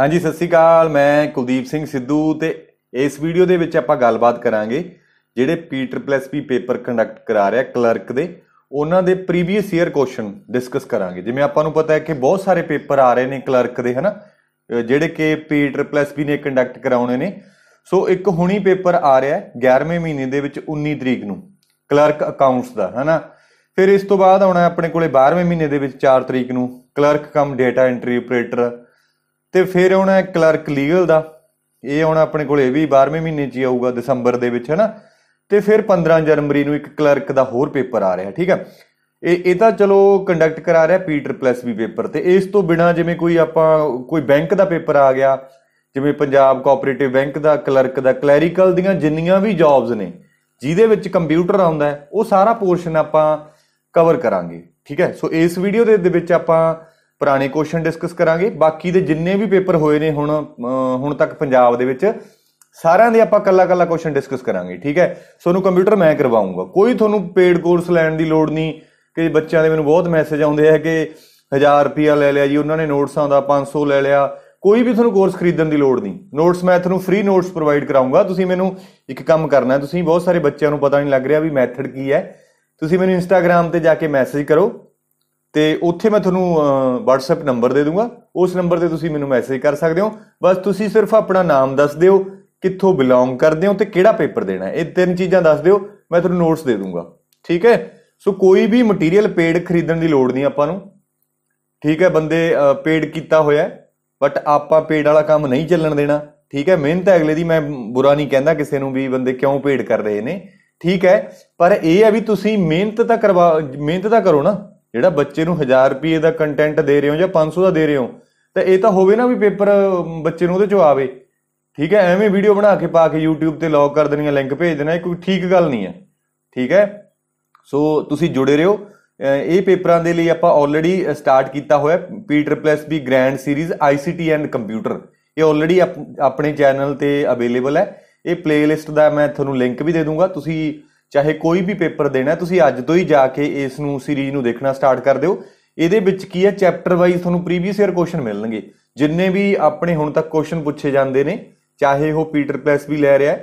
ਹਾਂਜੀ ਸਤਿ ਸ਼੍ਰੀ ਅਕਾਲ ਮੈਂ ਕੁਲਦੀਪ ਸਿੰਘ ਸਿੱਧੂ ਤੇ ਇਸ ਵੀਡੀਓ ਦੇ ਵਿੱਚ ਆਪਾਂ ਗੱਲਬਾਤ ਕਰਾਂਗੇ ਜਿਹੜੇ ਪੀਟਰ ਪਲੱਸ ਪੀ ਪੇਪਰ ਕੰਡਕਟ ਕਰਾ ਰਿਹਾ ਕਲਰਕ ਦੇ ਉਹਨਾਂ ਦੇ ਪ੍ਰੀਵੀਅਸ ਈਅਰ ਕੁਐਸਚਨ ਡਿਸਕਸ ਕਰਾਂਗੇ ਜਿਵੇਂ ਆਪਾਂ ਨੂੰ ਪਤਾ ਹੈ ਕਿ ਬਹੁਤ ਸਾਰੇ ਪੇਪਰ ਆ ਰਹੇ ਨੇ ਕਲਰਕ ਦੇ ਹਨਾ ਜਿਹੜੇ ਕਿ ਪੀਟਰ ਪਲੱਸ ਪੀ ਨੇ ਕੰਡਕਟ ਕਰਾਉਣੇ ਨੇ ਸੋ ਇੱਕ ਹੁਣੀ ਪੇਪਰ ਆ ਰਿਹਾ ਹੈ 11ਵੇਂ ਮਹੀਨੇ ਦੇ ਵਿੱਚ 19 ਤਰੀਕ ਨੂੰ ਕਲਰਕ ਅਕਾਊਂਟਸ ਦਾ ਹਨਾ ਫਿਰ ਇਸ ਤੋਂ ਬਾਅਦ ਆਉਣਾ ਆਪਣੇ ਕੋਲੇ 12ਵੇਂ ਮਹੀਨੇ ਦੇ ਵਿੱਚ 4 ਤਰੀਕ ਨੂੰ clerk cum data entry operator ਤੇ ਫਿਰ ਆਉਣਾ ਕਲਰਕ ਲੀਗਲ ਦਾ ਇਹ ਆਉਣਾ ਆਪਣੇ ਕੋਲ ਇਹ ਵੀ 12ਵੇਂ ਮਹੀਨੇ 'ਚ ਹੀ ਆਊਗਾ ਦਸੰਬਰ ਦੇ ਵਿੱਚ ਹੈਨਾ ਤੇ ਫਿਰ 15 ਜਨਵਰੀ ਨੂੰ ਇੱਕ ਕਲਰਕ ਦਾ ਹੋਰ ਪੇਪਰ ਆ ਰਿਹਾ ਠੀਕ ਹੈ ਇਹ ਇਹ ਤਾਂ ਚਲੋ ਕੰਡਕਟ ਕਰਾ ਰਿਹਾ ਪੀਟਰ ਪਲੱਸ ਵੀ ਪੇਪਰ ਤੇ ਇਸ ਤੋਂ ਬਿਨਾ ਜਿਵੇਂ ਕੋਈ ਆਪਾਂ ਕੋਈ ਬੈਂਕ ਦਾ ਪੇਪਰ ਆ ਗਿਆ ਜਿਵੇਂ ਪੰਜਾਬ ਕੋਆਪਰੇਟਿਵ ਬੈਂਕ ਦਾ ਕਲਰਕ ਦਾ ਕਲੈਰੀਕਲ ਦੀਆਂ ਜਿੰਨੀਆਂ ਵੀ ਜੌਬਸ ਨੇ ਜਿਹਦੇ ਵਿੱਚ ਕੰਪਿਊਟਰ ਆਉਂਦਾ ਉਹ ਸਾਰਾ ਪੋਰਸ਼ਨ ਆਪਾਂ ਕਵਰ ਕਰਾਂਗੇ ਠੀਕ ਹੈ ਸੋ ਇਸ ਵੀਡੀਓ ਦੇ ਵਿੱਚ ਆਪਾਂ ਪੁਰਾਣੇ ਕੁਐਸਚਨ ਡਿਸਕਸ ਕਰਾਂਗੇ ਬਾਕੀ ਦੇ ਜਿੰਨੇ ਵੀ ਪੇਪਰ ਹੋਏ ਨੇ ਹੁਣ ਹੁਣ ਤੱਕ ਪੰਜਾਬ ਦੇ ਵਿੱਚ ਸਾਰਿਆਂ ਦੇ ਆਪਾਂ ਕੱਲਾ ਕੱਲਾ ਕੁਐਸਚਨ ਡਿਸਕਸ ਕਰਾਂਗੇ ਠੀਕ ਹੈ ਤੁਹਾਨੂੰ ਕੰਪਿਊਟਰ ਮੈਂ ਕਰਵਾਉਂਗਾ ਕੋਈ ਤੁਹਾਨੂੰ ਪੇਡ ਕੋਰਸ ਲੈਣ ਦੀ ਲੋੜ ਨਹੀਂ ਕਿ ਬੱਚਿਆਂ ਦੇ ਮੈਨੂੰ ਬਹੁਤ ਮੈਸੇਜ ਆਉਂਦੇ ਆ ਕਿ 1000 ਰੁਪਿਆ ਲੈ ਲਿਆ ਜੀ ਉਹਨਾਂ ਨੇ ਨੋਟਸਾਂ ਦਾ 500 ਲੈ ਲਿਆ ਕੋਈ ਵੀ ਤੁਹਾਨੂੰ ਕੋਰਸ ਖਰੀਦਣ ਦੀ ਲੋੜ ਨਹੀਂ ਨੋਟਸ ਮੈਂ ਤੁਹਾਨੂੰ ਫ੍ਰੀ ਨੋਟਸ ਪ੍ਰੋਵਾਈਡ ਕਰਾਉਂਗਾ ਤੁਸੀਂ ਮੈਨੂੰ ਇੱਕ ਕੰਮ ਕਰਨਾ ਤੁਸੀਂ ਬਹੁਤ ਸਾਰੇ ਬੱਚਿਆਂ ਨੂੰ ਪਤਾ ਨਹੀਂ ਲੱਗ ਰਿਹਾ ਵੀ ਮੈਥਡ ਕੀ ਹੈ ਤੁਸੀਂ ਮੈਨੂੰ ਇੰਸਟਾਗ੍ਰam ਤੇ ਜਾ ਕੇ ਮੈਸੇਜ ਕਰੋ ਤੇ ਉੱਥੇ ਮੈਂ ਤੁਹਾਨੂੰ WhatsApp ਨੰਬਰ ਦੇ ਦੂੰਗਾ ਉਸ ਨੰਬਰ ਤੇ ਤੁਸੀਂ ਮੈਨੂੰ ਮੈਸੇਜ ਕਰ ਸਕਦੇ ਹੋ ਬਸ ਤੁਸੀਂ ਸਿਰਫ ਆਪਣਾ ਨਾਮ ਦੱਸ ਦਿਓ ਕਿੱਥੋਂ ਬਿਲੋਂਗ ਕਰਦੇ ਹੋ ਤੇ ਕਿਹੜਾ ਪੇਪਰ ਦੇਣਾ ਇਹ ਤਿੰਨ ਚੀਜ਼ਾਂ ਦੱਸ ਦਿਓ ਮੈਂ ਤੁਹਾਨੂੰ ਨੋਟਸ ਦੇ ਦੂੰਗਾ ਠੀਕ ਹੈ ਸੋ ਕੋਈ ਵੀ ਮਟੀਰੀਅਲ ਪੇਡ ਖਰੀਦਣ ਦੀ ਲੋੜ ਨਹੀਂ ਆਪਾਂ ਨੂੰ ਠੀਕ ਹੈ ਬੰਦੇ ਪੇਡ ਕੀਤਾ ਹੋਇਆ ਬਟ ਆਪਾਂ ਪੇਡ ਵਾਲਾ ਕੰਮ ਨਹੀਂ ਚੱਲਣ ਦੇਣਾ ਠੀਕ ਹੈ ਮਿਹਨਤ ਹੈ ਅਗਲੇ ਦੀ ਮੈਂ ਬੁਰਾ ਨਹੀਂ ਕਹਿੰਦਾ ਕਿਸੇ ਨੂੰ ਵੀ ਬੰਦੇ ਕਿਉਂ ਪੇਡ ਕਰ ਰਹੇ ਨੇ ਠੀਕ ਹੈ ਪਰ ਇਹ ਹੈ ਵੀ ਤੁਸੀਂ ਮਿਹਨਤ ਤਾਂ ਕਰਵਾ ਮਿਹਨਤ ਤਾਂ ਕਰੋ ਨਾ ਜਿਹੜਾ ਬੱਚੇ ਨੂੰ 1000 ਰੁਪਏ ਦਾ ਕੰਟੈਂਟ ਦੇ ਰਹੇ ਹੋ ਜਾਂ 500 ਦਾ ਦੇ ਰਹੇ ਹੋ ਤਾਂ ਇਹ ਤਾਂ ਹੋਵੇ ਨਾ ਵੀ ਪੇਪਰ ਬੱਚੇ ਨੂੰ ਉਹਦੇ ਚੋਂ ਆਵੇ ਠੀਕ ਹੈ ਐਵੇਂ ਵੀਡੀਓ ਬਣਾ ਕੇ ਪਾ ਕੇ YouTube ਤੇ ਲੌਗ ਕਰ ਦੇਣੀਆਂ ਲਿੰਕ ਭੇਜ ਦੇਣਾ ਇਹ ਕੋਈ ਠੀਕ ਗੱਲ ਨਹੀਂ ਹੈ ਠੀਕ ਹੈ ਸੋ ਤੁਸੀਂ ਜੁੜੇ ਰਹੋ ਇਹ ਪੇਪਰਾਂ ਦੇ ਲਈ ਆਪਾਂ ਆਲਰੇਡੀ ਸਟਾਰਟ ਕੀਤਾ ਹੋਇਆ P triple S B grand series ICT and computer ਇਹ ਆਲਰੇਡੀ ਆਪਣੇ ਚੈਨਲ ਤੇ ਅਵੇਲੇਬਲ ਹੈ ਇਹ ਪਲੇਲਿਸਟ ਦਾ ਮੈਂ ਤੁਹਾਨੂੰ ਲਿੰਕ ਵੀ ਦੇ ਦੂੰਗਾ ਤੁਸੀਂ ਚਾਹੇ ਕੋਈ ਵੀ ਪੇਪਰ ਦੇਣਾ ਤੁਸੀਂ ਅੱਜ ਤੋਂ ਹੀ ਜਾ ਕੇ ਇਸ ਨੂੰ ਸੀਰੀਜ਼ ਨੂੰ ਦੇਖਣਾ ਸਟਾਰਟ ਕਰ ਦਿਓ ਇਹਦੇ ਵਿੱਚ ਕੀ ਹੈ ਚੈਪਟਰ ਵਾਈਜ਼ ਤੁਹਾਨੂੰ ਪ੍ਰੀਵੀਅਸ ਈਅਰ ਕੁਐਸਚਨ ਮਿਲਣਗੇ ਜਿੰਨੇ ਵੀ ਆਪਣੇ ਹੁਣ ਤੱਕ ਕੁਐਸਚਨ ਪੁੱਛੇ ਜਾਂਦੇ ਨੇ ਚਾਹੇ ਉਹ ਪੀਟਰ ਪਲੈਸ ਵੀ ਲੈ ਰਿਹਾ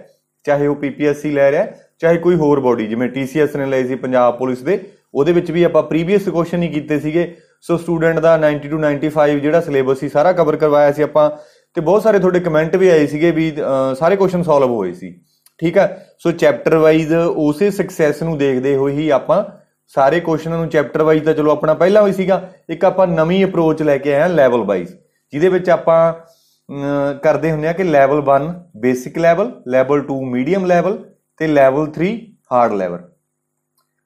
ਚਾਹੇ ਉਹ ਪੀਪੀਐਸਸੀ ਲੈ ਰਿਹਾ ਚਾਹੇ ਕੋਈ ਹੋਰ ਬਾਡੀ ਜਿਵੇਂ ਟੀਸੀਐਸ ਨੇ ਲਈ ਸੀ ਪੰਜਾਬ ਪੁਲਿਸ ਦੇ ਉਹਦੇ ਵਿੱਚ ਵੀ ਆਪਾਂ ਪ੍ਰੀਵੀਅਸ ਕੁਐਸਚਨ ਹੀ ਕੀਤੇ ਸੀਗੇ ਸੋ ਸਟੂਡੈਂਟ ਦਾ 90 95 ਜਿਹੜਾ ਸਿਲੇਬਸ ਸੀ ਸਾਰਾ ਕਵਰ ਕਰਵਾਇਆ ਸੀ ਆਪਾਂ ਤੇ ਬਹੁਤ ਸਾਰੇ ਤੁਹਾਡੇ ਕਮੈਂਟ ਵੀ ਆਏ ਸੀਗੇ ਵੀ ਸਾਰੇ ਕੁਐਸਚਨ ਸੋਲਵ ਹੋਏ ਸੀ ਠੀਕ ਹੈ ਸੋ ਚੈਪਟਰ ਵਾਈਜ਼ ਉਸੇ ਸਕਸੈਸ ਨੂੰ ਦੇਖਦੇ ਹੋਏ ਹੀ ਆਪਾਂ ਸਾਰੇ ਕੁਐਸਚਨਾਂ ਨੂੰ ਚੈਪਟਰ ਵਾਈਜ਼ ਤਾਂ ਚਲੋ ਆਪਣਾ ਪਹਿਲਾ ਹੋਈ ਸੀਗਾ ਇੱਕ ਆਪਾਂ ਨਵੀਂ ਅਪਰੋਚ ਲੈ ਕੇ ਆਏ ਹਾਂ ਲੈਵਲ ਵਾਈਜ਼ ਜਿਹਦੇ ਵਿੱਚ ਆਪਾਂ ਕਰਦੇ ਹੁੰਦੇ ਆ ਕਿ level 1 basic level level 2 medium level ਤੇ ਲੈਵਲ 3 ਹਾਰਡ ਲੈਵਲ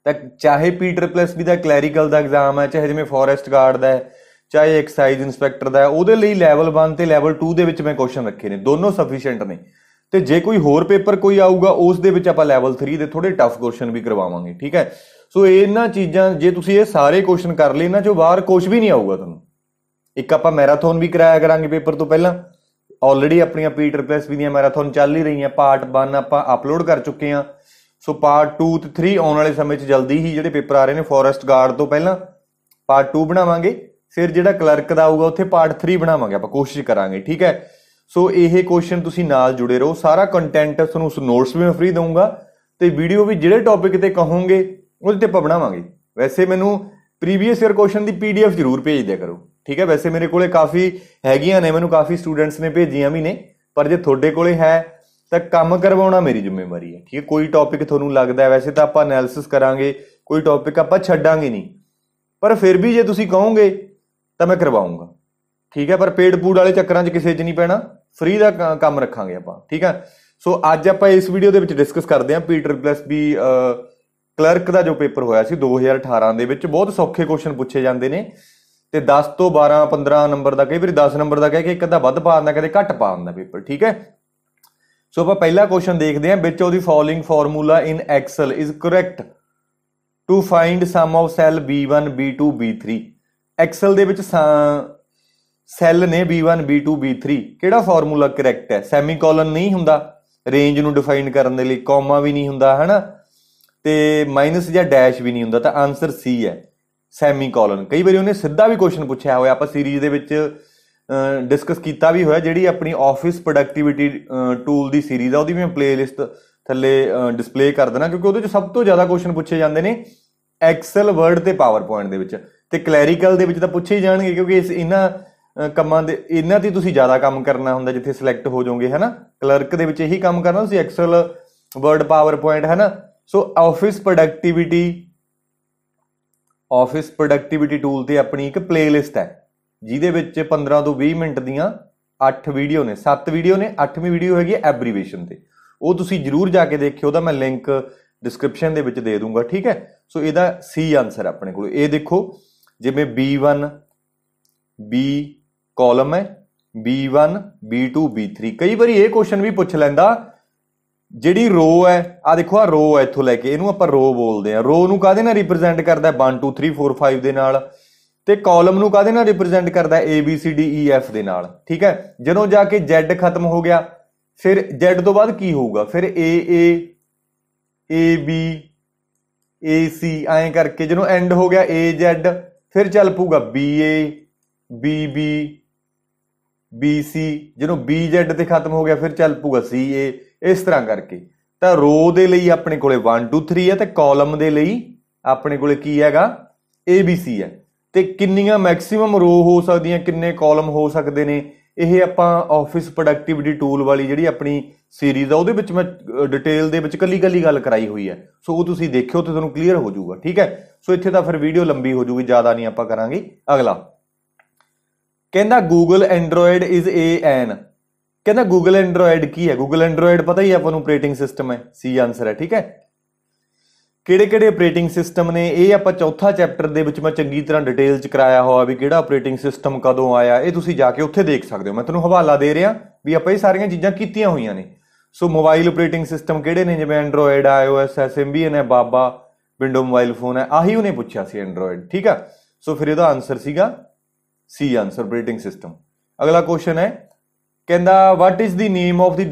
ਤਾਂ ਚਾਹੇ ਪੀਟਰ ਪਲੱਸ ਵੀ ਦਾ ਕਲੈਰੀਕਲ ਦਾ ਐਗਜ਼ਾਮ ਹੈ ਚਾਹੇ ਜਿਵੇਂ ਫੋਰੈਸਟ ਗਾਰਡ ਦਾ ਹੈ ਚਾਹੇ ਐਕਸਾਈਜ਼ ਇਨਸਪੈਕਟਰ ਦਾ ਉਹਦੇ ਲਈ ਲੈਵਲ 1 ਤੇ ਲੈਵਲ 2 ਦੇ ਵਿੱਚ ਮੈਂ ਕੁਐਸਚਨ ਰੱਖੇ ਨੇ ਦੋਨੋਂ ਸਫੀਸ਼ੀਐਂਟ ਨੇ ਤੇ ਜੇ ਕੋਈ ਹੋਰ ਪੇਪਰ ਕੋਈ ਆਊਗਾ ਉਸ ਦੇ ਵਿੱਚ ਆਪਾਂ ਲੈਵਲ 3 ਦੇ ਥੋੜੇ ਟਫ ਕੁਐਸਚਨ ਵੀ ਕਰਵਾਵਾਂਗੇ ਠੀਕ ਹੈ ਸੋ ਇਹਨਾਂ ਚੀਜ਼ਾਂ ਜੇ ਤੁਸੀਂ ਇਹ ਸਾਰੇ ਕੁਐਸਚਨ ਕਰ ਲਏ ਨਾ ਜੋ ਬਾਹਰ ਕੁਝ ਵੀ ਨਹੀਂ ਆਊਗਾ ਤੁਹਾਨੂੰ ਇੱਕ ਆਪਾਂ ਮੈਰਾਥਨ ਵੀ ਕਰਾਇਆ ਕਰਾਂਗੇ ਪੇਪਰ ਤੋਂ ਪਹਿਲਾਂ ਆਲਰੇਡੀ ਆਪਣੀਆਂ ਪੀਟਰ ਪ੍ਰੈਸ e e ਵੀ ਦੀਆਂ ਮੈਰਾਥਨ ਚੱਲ ਹੀ ਰਹੀਆਂ ਪਾਰਟ 1 ਆਪਾਂ ਅਪਲੋਡ ਕਰ ਚੁੱਕੇ ਆ ਸੋ ਪਾਰਟ 2 ਤੇ 3 ਆਉਣ ਵਾਲੇ ਸਮੇਂ 'ਚ ਜਲਦੀ ਹੀ ਜਿਹੜੇ ਪੇਪਰ ਆ ਰਹੇ ਨੇ ਫੋਰੈਸਟ ਗਾਰਡ ਤੋਂ ਪਹਿਲਾਂ ਪਾਰਟ 2 ਬਣਾਵਾਂਗੇ ਫਿਰ ਜਿਹੜਾ ਕਲਰਕ ਦਾ ਆਊਗਾ ਉੱਥੇ ਪਾਰਟ 3 ਬਣਾਵਾਂਗੇ ਆਪਾਂ ਕੋਸ਼ਿਸ਼ ਕਰਾਂਗੇ ਠੀਕ ਹੈ ਸੋ ਇਹ ਕੁਐਸਚਨ ਤੁਸੀਂ ਨਾਲ ਜੁੜੇ ਰਹੋ ਸਾਰਾ ਕੰਟੈਂਟ ਤੁਹਾਨੂੰ ਉਸ ਨੋਟਸ ਵਿੱਚ ਫ੍ਰੀ ਦਊਂਗਾ ਤੇ ਵੀਡੀਓ ਵੀ ਜਿਹੜੇ ਟੌਪਿਕ ਤੇ ਕਹੋਗੇ ਉਹਦੇ ਤੇ ਆਪਾਂ ਬਣਾਵਾਂਗੇ ਵੈਸੇ ਮੈਨੂੰ ਪ੍ਰੀਵੀਅਸ ਇਅਰ ਕੁਐਸਚਨ ਦੀ ਪੀਡੀਐਫ ਜ਼ਰੂਰ ਭੇਜ ਦਿਆ ਕਰੋ ਠੀਕ ਹੈ ਵੈਸੇ ਮੇਰੇ ਕੋਲੇ ਕਾਫੀ ਹੈਗੀਆਂ ਨੇ ਮੈਨੂੰ ਕਾਫੀ ਸਟੂਡੈਂਟਸ ਨੇ ਭੇਜੀਆਂ ਵੀ ਨੇ ਪਰ ਜੇ ਤੁਹਾਡੇ ਕੋਲੇ ਹੈ ਤਾਂ ਕੰਮ ਕਰਵਾਉਣਾ ਮੇਰੀ ਜ਼ਿੰਮੇਵਾਰੀ ਹੈ ਠੀਕ ਹੈ ਕੋਈ ਟੌਪਿਕ ਤੁਹਾਨੂੰ ਲੱਗਦਾ ਵੈਸੇ ਤਾਂ ਆਪਾਂ ਐਨਾਲਿਸਿਸ ਕਰਾਂਗੇ ਕੋਈ ਟੌਪਿਕ ਆਪਾਂ ਛੱਡਾਂਗੇ ਨਹੀਂ ਪਰ ਫਿਰ ਵੀ ਜੇ ਤੁਸੀਂ ਕਹੋਗੇ ਤਾਂ ਮੈਂ ਕਰਵਾਉਂਗਾ ਠੀਕ ਹੈ ਪਰ ਪੇਡ ਪੂੜ ਵਾਲੇ ਚੱਕਰਾਂ 'ਚ ਕਿਸੇ 'ਚ ਨਹੀਂ ਪੈਣਾ ਫ੍ਰੀ ਦਾ ਕੰਮ ਰੱਖਾਂਗੇ ਆਪਾਂ ਠੀਕ ਹੈ ਸੋ ਅੱਜ ਆਪਾਂ ਇਸ ਵੀਡੀਓ ਦੇ ਵਿੱਚ ਡਿਸਕਸ ਕਰਦੇ ਹਾਂ ਪੀਟਰ ਪਲੱਸ ਬੀ ਕਲਰਕ ਦਾ ਜੋ ਪੇਪਰ ਹੋਇਆ ਸੀ 2018 ਦੇ ਵਿੱਚ ਬਹੁਤ ਸੌਖੇ ਕੁਐਸਚਨ ਪੁੱਛੇ ਜਾਂਦੇ ਨੇ ਤੇ 10 ਤੋਂ 12 15 ਨੰਬਰ ਦਾ ਕਈ ਵਾਰੀ 10 ਨੰਬਰ ਦਾ ਕਹਿ ਕੇ ਇੱਕ ਅੱਧਾ ਵੱਧ ਪਾ ਦਿੰਦਾ ਕਦੇ ਘੱਟ ਪਾ ਦਿੰਦਾ ਪੇਪਰ ਠੀਕ ਹੈ ਸੋ ਆਪਾਂ ਪਹਿਲਾ ਕੁਐਸਚਨ ਦੇਖਦੇ ਹਾਂ ਵਿੱਚ ਉਹਦੀ following formula in Excel is correct to find sum of cell B1 B2 B3 Excel ਦੇ ਵਿੱਚ ਸੈੱਲ ਨੇ B1 B2 B3 ਕਿਹੜਾ ਫਾਰਮੂਲਾ ਕਰੈਕਟ ਹੈ ਸੈਮੀਕੋਲਨ ਨਹੀਂ ਹੁੰਦਾ ਰੇਂਜ ਨੂੰ ਡਿਫਾਈਨ ਕਰਨ ਦੇ ਲਈ ਕੋਮਾ ਵੀ ਨਹੀਂ ਹੁੰਦਾ ਹਨਾ ਤੇ ਮਾਈਨਸ ਜਾਂ ਡੈਸ਼ ਵੀ ਨਹੀਂ ਹੁੰਦਾ ਤਾਂ ਆਨਸਰ C ਹੈ ਸੈਮੀਕੋਲਨ ਕਈ ਵਾਰੀ ਉਹਨੇ ਸਿੱਧਾ ਵੀ ਕੁਐਸਚਨ ਪੁੱਛਿਆ ਹੋਇਆ ਆਪਾਂ ਸੀਰੀਜ਼ ਦੇ ਵਿੱਚ ਡਿਸਕਸ ਕੀਤਾ ਵੀ ਹੋਇਆ ਜਿਹੜੀ ਆਪਣੀ ਆਫਿਸ ਪ੍ਰੋਡਕਟਿਵਿਟੀ ਟੂਲ ਦੀ ਸੀਰੀਜ਼ ਆ ਉਹਦੀ ਮੈਂ ਪਲੇਲਿਸਟ ਥੱਲੇ ਡਿਸਪਲੇ ਕਰ ਦੇਣਾ ਕਿਉਂਕਿ ਉਹਦੇ ਚ ਸਭ ਤੋਂ ਜ਼ਿਆਦਾ ਕੁਐਸਚਨ ਪੁੱਛੇ ਜਾਂਦੇ ਨੇ ਐਕਸਲ ਵਰਡ ਤੇ ਪਾਵਰਪੁਆਇੰਟ ਦੇ ਵਿੱਚ ਤੇ ਕਲੈਰੀਕਲ ਦੇ ਵਿੱਚ ਤਾਂ ਪੁੱਛੇ ਹੀ ਜਾਣਗੇ ਕਿਉਂਕਿ ਇਸ ਇਹਨਾਂ ਕੰਮਾਂ ਦੇ ਇਹਨਾਂ ਦੀ ਤੁਸੀਂ ਜ਼ਿਆਦਾ ਕੰਮ ਕਰਨਾ ਹੁੰਦਾ ਜਿੱਥੇ ਸਿਲੈਕਟ ਹੋ ਜਾਓਗੇ ਹੈਨਾ ਕਲਰਕ ਦੇ ਵਿੱਚ ਇਹੀ ਕੰਮ ਕਰਨਾ ਤੁਸੀਂ ਐਕਸਲ ਵਰਡ ਪਾਵਰਪੁਆਇੰਟ ਹੈਨਾ so office productivity office productivity tool ਤੇ ਆਪਣੀ ਇੱਕ ਪਲੇਲਿਸਟ ਹੈ ਜਿਹਦੇ ਵਿੱਚ 15 ਤੋਂ 20 ਮਿੰਟ ਦੀਆਂ 8 ਵੀਡੀਓ ਨੇ 7 ਵੀਡੀਓ ਨੇ 8ਵੀਂ ਵੀਡੀਓ ਹੈਗੀ ਐਬਰੀਵੇਸ਼ਨ ਤੇ ਉਹ ਤੁਸੀਂ ਜਰੂਰ ਜਾ ਕੇ ਦੇਖਿਓ ਉਹਦਾ ਮੈਂ ਲਿੰਕ ਡਿਸਕ੍ਰਿਪਸ਼ਨ ਦੇ ਵਿੱਚ ਦੇ ਦੂੰਗਾ ਠੀਕ ਹੈ ਸੋ ਇਹਦਾ ਸੀ ਆਨਸਰ ਆਪਣੇ ਕੋਲ ਇਹ ਦੇਖੋ ਜਿਵੇਂ B1 B ਕਾਲਮ ਹੈ B1 B2 B3 ਕਈ ਵਾਰੀ ਇਹ ਕੁਐਸਚਨ ਵੀ ਪੁੱਛ ਲੈਂਦਾ ਜਿਹੜੀ ਰੋ ਹੈ ਆ ਦੇਖੋ ਆ ਰੋ ਹੈ ਇੱਥੋਂ ਲੈ ਕੇ ਇਹਨੂੰ ਆਪਾਂ ਰੋ ਬੋਲਦੇ ਆ ਰੋ ਨੂੰ ਕਾਦੇ ਨਾਲ ਰਿਪਰੈਜ਼ੈਂਟ ਕਰਦਾ ਹੈ 1 2 3 4 5 ਦੇ ਨਾਲ ਤੇ ਕਾਲਮ ਨੂੰ ਕਾਦੇ ਨਾਲ ਰਿਪਰੈਜ਼ੈਂਟ ਕਰਦਾ ਹੈ A B C D E F ਦੇ ਨਾਲ ਠੀਕ ਹੈ ਜਦੋਂ ਜਾ ਕੇ Z ਖਤਮ ਹੋ ਗਿਆ ਫਿਰ Z ਤੋਂ ਬਾਅਦ ਕੀ ਹੋਊਗਾ ਫਿਰ A A A B A C ਐਂ ਕਰਕੇ ਜਦੋਂ ਐਂਡ ਹੋ ਗਿਆ A Z ਫਿਰ ਚੱਲ ਪੂਗਾ B A B B BC ਜਦੋਂ BZ ਤੇ ਖਤਮ ਹੋ ਗਿਆ ਫਿਰ ਚੱਲ ਪੂਗਾ CA ਇਸ ਤਰ੍ਹਾਂ ਕਰਕੇ ਤਾਂ ਰੋ ਦੇ ਲਈ ਆਪਣੇ ਕੋਲੇ 1 2 3 ਹੈ ਤੇ ਕਾਲਮ ਦੇ ਲਈ ਆਪਣੇ ਕੋਲੇ ਕੀ ਹੈਗਾ ABC ਹੈ ਤੇ ਕਿੰਨੀਆਂ ਮੈਕਸਿਮਮ ਰੋ ਹੋ ਸਕਦੀਆਂ ਕਿੰਨੇ ਕਾਲਮ ਹੋ ਸਕਦੇ ਨੇ ਇਹ ਆਪਾਂ ਆਫਿਸ ਪ੍ਰੋਡਕਟਿਵਿਟੀ ਟੂਲ ਵਾਲੀ ਜਿਹੜੀ ਆਪਣੀ ਸੀਰੀਜ਼ ਆ ਉਹਦੇ ਵਿੱਚ ਮੈਂ ਡਿਟੇਲ ਦੇ ਵਿੱਚ ਕੱਲੀ ਕੱਲੀ ਗੱਲ ਕਰਾਈ ਹੋਈ ਹੈ ਸੋ ਉਹ ਤੁਸੀਂ ਦੇਖਿਓ ਤੇ ਤੁਹਾਨੂੰ ਕਲੀਅਰ ਹੋ ਜਾਊਗਾ ਠੀਕ ਹੈ ਸੋ ਇੱਥੇ ਤਾਂ ਫਿਰ ਵੀਡੀਓ ਲੰਬੀ ਹੋ ਜਾਊਗੀ ਜ਼ਿਆਦਾ ਨਹੀਂ ਆਪਾਂ ਕਰਾਂਗੇ ਅਗਲਾ ਕਹਿੰਦਾ Google Android is an ਕਹਿੰਦਾ ਗੂਗਲ ਐਂਡਰੋਇਡ ਕੀ ਹੈ ਗੂਗਲ ਐਂਡਰੋਇਡ ਪਤਾ ਹੀ ਆਪਾਂ ਨੂੰ ਆਪਰੇਟਿੰਗ ਸਿਸਟਮ ਹੈ ਸੀ ਆਨਸਰ ਹੈ ਠੀਕ ਹੈ ਕਿਹੜੇ ਕਿਹੜੇ ਆਪਰੇਟਿੰਗ ਸਿਸਟਮ ਨੇ ਇਹ ਆਪਾਂ ਚੌਥਾ ਚੈਪਟਰ ਦੇ ਵਿੱਚ ਮੈਂ ਚੰਗੀ ਤਰ੍ਹਾਂ ਡਿਟੇਲ ਚ ਕਰਾਇਆ ਹੋਇਆ ਵੀ ਕਿਹੜਾ ਆਪਰੇਟਿੰਗ ਸਿਸਟਮ ਕਦੋਂ ਆਇਆ ਇਹ ਤੁਸੀਂ ਜਾ ਕੇ ਉੱਥੇ ਦੇਖ ਸਕਦੇ ਹੋ ਮੈਂ ਤੁਹਾਨੂੰ ਹਵਾਲਾ ਦੇ ਰਿਹਾ ਵੀ ਆਪਾਂ ਇਹ ਸਾਰੀਆਂ ਚੀਜ਼ਾਂ ਕੀਤੀਆਂ ਹੋਈਆਂ ਨੇ ਸੋ ਮੋਬਾਈਲ ਆਪਰੇਟਿੰਗ ਸਿਸਟਮ ਕਿਹੜੇ ਨੇ ਜਿਵੇਂ ਐਂਡਰੋਇਡ ਆਈਓਐਸ ਐਸਐਮਬੀਐਨ ਹੈ ਬਾਬਾ ਵਿੰਡੋ ਮੋਬਾਈਲ ਫੋਨ ਹੈ ਆਹੀ ਉਹਨੇ ਪੁੱਛਿਆ ਸੀ ਐਂਡਰੋਇਡ ਠੀਕ ਆ ਸੋ ਫਿਰ ਇਹਦਾ ਆਨਸਰ ਸੀਗਾ ਸੀ ਆਨਸਰ ਬ੍ਰੀਡਿੰਗ ਸਿਸਟਮ ਅਗਲਾ ਕੁਐਸਚਨ ਹੈ ਕਹਿੰਦਾ what is the name of the